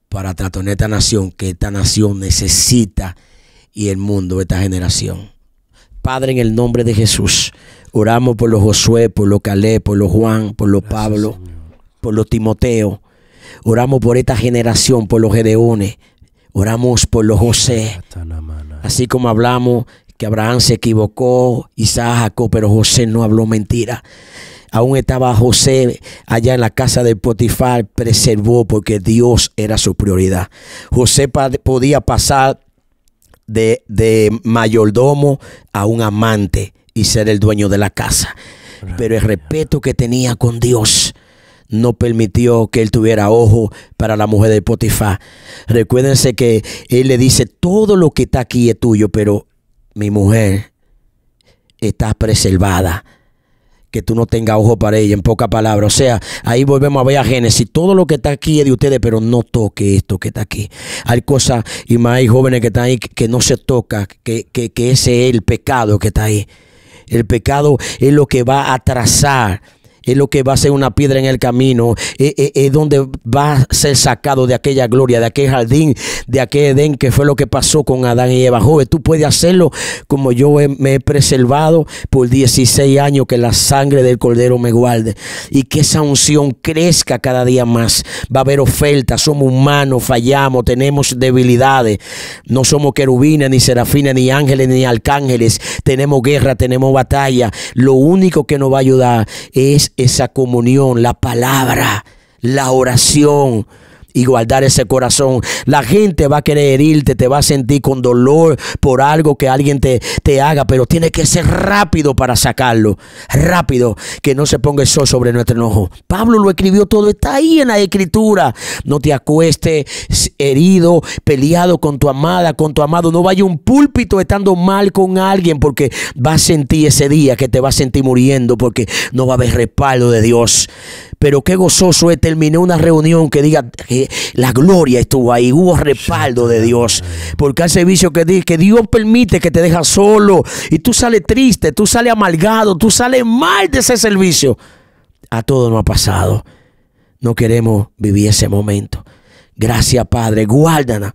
para tratonar esta nación, que esta nación necesita y el mundo, esta generación. Padre, en el nombre de Jesús, oramos por los Josué, por los Calé, por los Juan, por los Pablo, por los Timoteo. Oramos por esta generación, por los Gedeones. Oramos por los José. Así como hablamos que Abraham se equivocó, Isaac, Jacob, pero José no habló mentira. Aún estaba José allá en la casa de Potifar, preservó porque Dios era su prioridad. José podía pasar de, mayordomo a un amante y ser el dueño de la casa. Pero el respeto que tenía con Dios no permitió que él tuviera ojo para la mujer de Potifar. Recuérdense que él le dice, todo lo que está aquí es tuyo, pero mi mujer está preservada que tú no tengas ojo para ella, en poca palabra O sea, ahí volvemos a ver a Génesis. Todo lo que está aquí es de ustedes, pero no toque esto que está aquí. Hay cosas, y más hay jóvenes que están ahí que no se toca, que, que, que ese es el pecado que está ahí. El pecado es lo que va a atrasar es lo que va a ser una piedra en el camino, es, donde va a ser sacado de aquella gloria, de aquel jardín, de aquel Edén, que fue lo que pasó con Adán y Eva. Joven, tú puedes hacerlo como yo me he preservado por 16 años, que la sangre del Cordero me guarde y que esa unción crezca cada día más. Va a haber ofertas, somos humanos, fallamos, tenemos debilidades, no somos querubines, ni serafines, ni ángeles, ni arcángeles, tenemos guerra, tenemos batalla. Lo único que nos va a ayudar es esa comunión, la palabra, la oración, y guardar ese corazón. La gente va a querer herirte, te va a sentir con dolor por algo que alguien te, haga, pero tiene que ser rápido para sacarlo. Rápido, que no se ponga el sol sobre nuestro enojo. Pablo lo escribió todo, está ahí en la escritura. No te acueste herido, peleado con tu amada, con tu amado. No vaya un púlpito estando mal con alguien porque va a sentir ese día que te va a sentir muriendo porque no va a haber respaldo de Dios. Pero qué gozoso es terminar una reunión que diga la gloria estuvo ahí, hubo respaldo de Dios. Porque hay servicio que, que Dios permite que te deja solo y tú sales triste, tú sales amargado, tú sales mal de ese servicio. A todo nos ha pasado. No queremos vivir ese momento. Gracias, Padre. Guárdanos.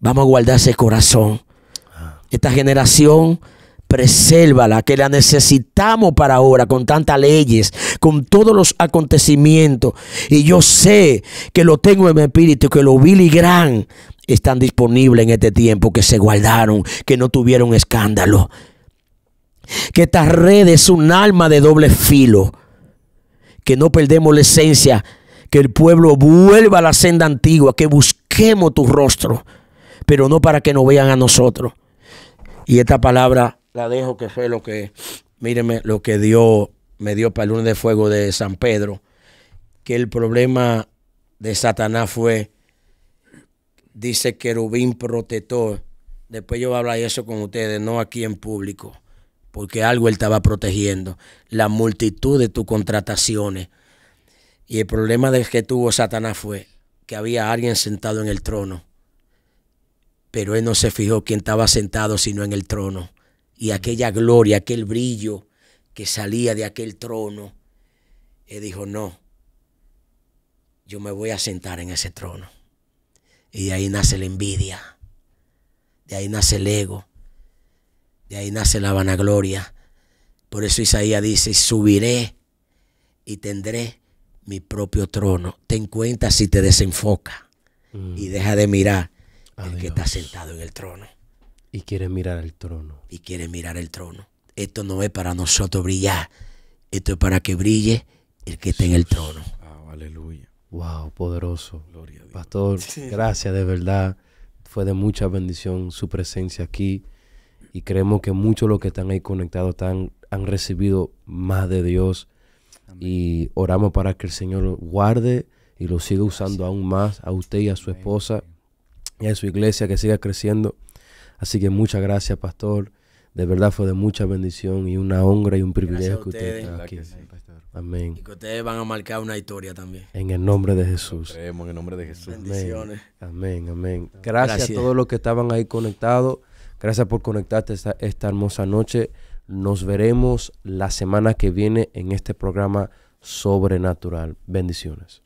Vamos a guardar ese corazón. Ah. Esta generación presérvala, que la necesitamos para ahora, con tantas leyes, con todos los acontecimientos. Y yo sé que lo tengo en mi espíritu, que lo y gran están disponibles en este tiempo, que se guardaron, que no tuvieron escándalo. Que esta red es un alma de doble filo, que no perdemos la esencia, que el pueblo vuelva a la senda antigua, que busquemos tu rostro, pero no para que nos vean a nosotros. Y esta palabra la dejo que fue lo que, míreme, lo que dio, me dio para el lunes de fuego de San Pedro, que el problema de Satanás fue, dice querubín protector. Después yo voy a hablar eso con ustedes, no aquí en público, porque algo él estaba protegiendo, la multitud de tus contrataciones. Y el problema de que tuvo Satanás fue que había alguien sentado en el trono, pero él no se fijó quién estaba sentado sino en el trono y aquella gloria, aquel brillo que salía de aquel trono. Él dijo, no, yo me voy a sentar en ese trono. Y de ahí nace la envidia, de ahí nace el ego, de ahí nace la vanagloria. Por eso Isaías dice, subiré y tendré mi propio trono. Ten cuenta si te desenfoca y mm. deja de mirar el que está sentado en el trono. Y quiere mirar el trono. Y quiere mirar el trono. Esto no es para nosotros brillar. Esto es para que brille el que está en el trono. aleluya. Wow, poderoso. Pastor, gracias de verdad. Fue de mucha bendición su presencia aquí. Y creemos que muchos de los que están ahí conectados han recibido más de Dios. Y oramos para que el Señor guarde y lo siga usando aún más a usted y a su esposa y a su iglesia que siga creciendo. Así que muchas gracias, pastor. De verdad fue de mucha bendición y una honra y un privilegio que usted estén aquí. Amén. Y que ustedes van a marcar una historia también. En el nombre de Jesús. Creemos en el nombre de Jesús. Bendiciones. Amén, amén. Gracias, a todos los que estaban ahí conectados. Gracias por conectarte esta hermosa noche. Nos veremos la semana que viene en este programa sobrenatural. Bendiciones.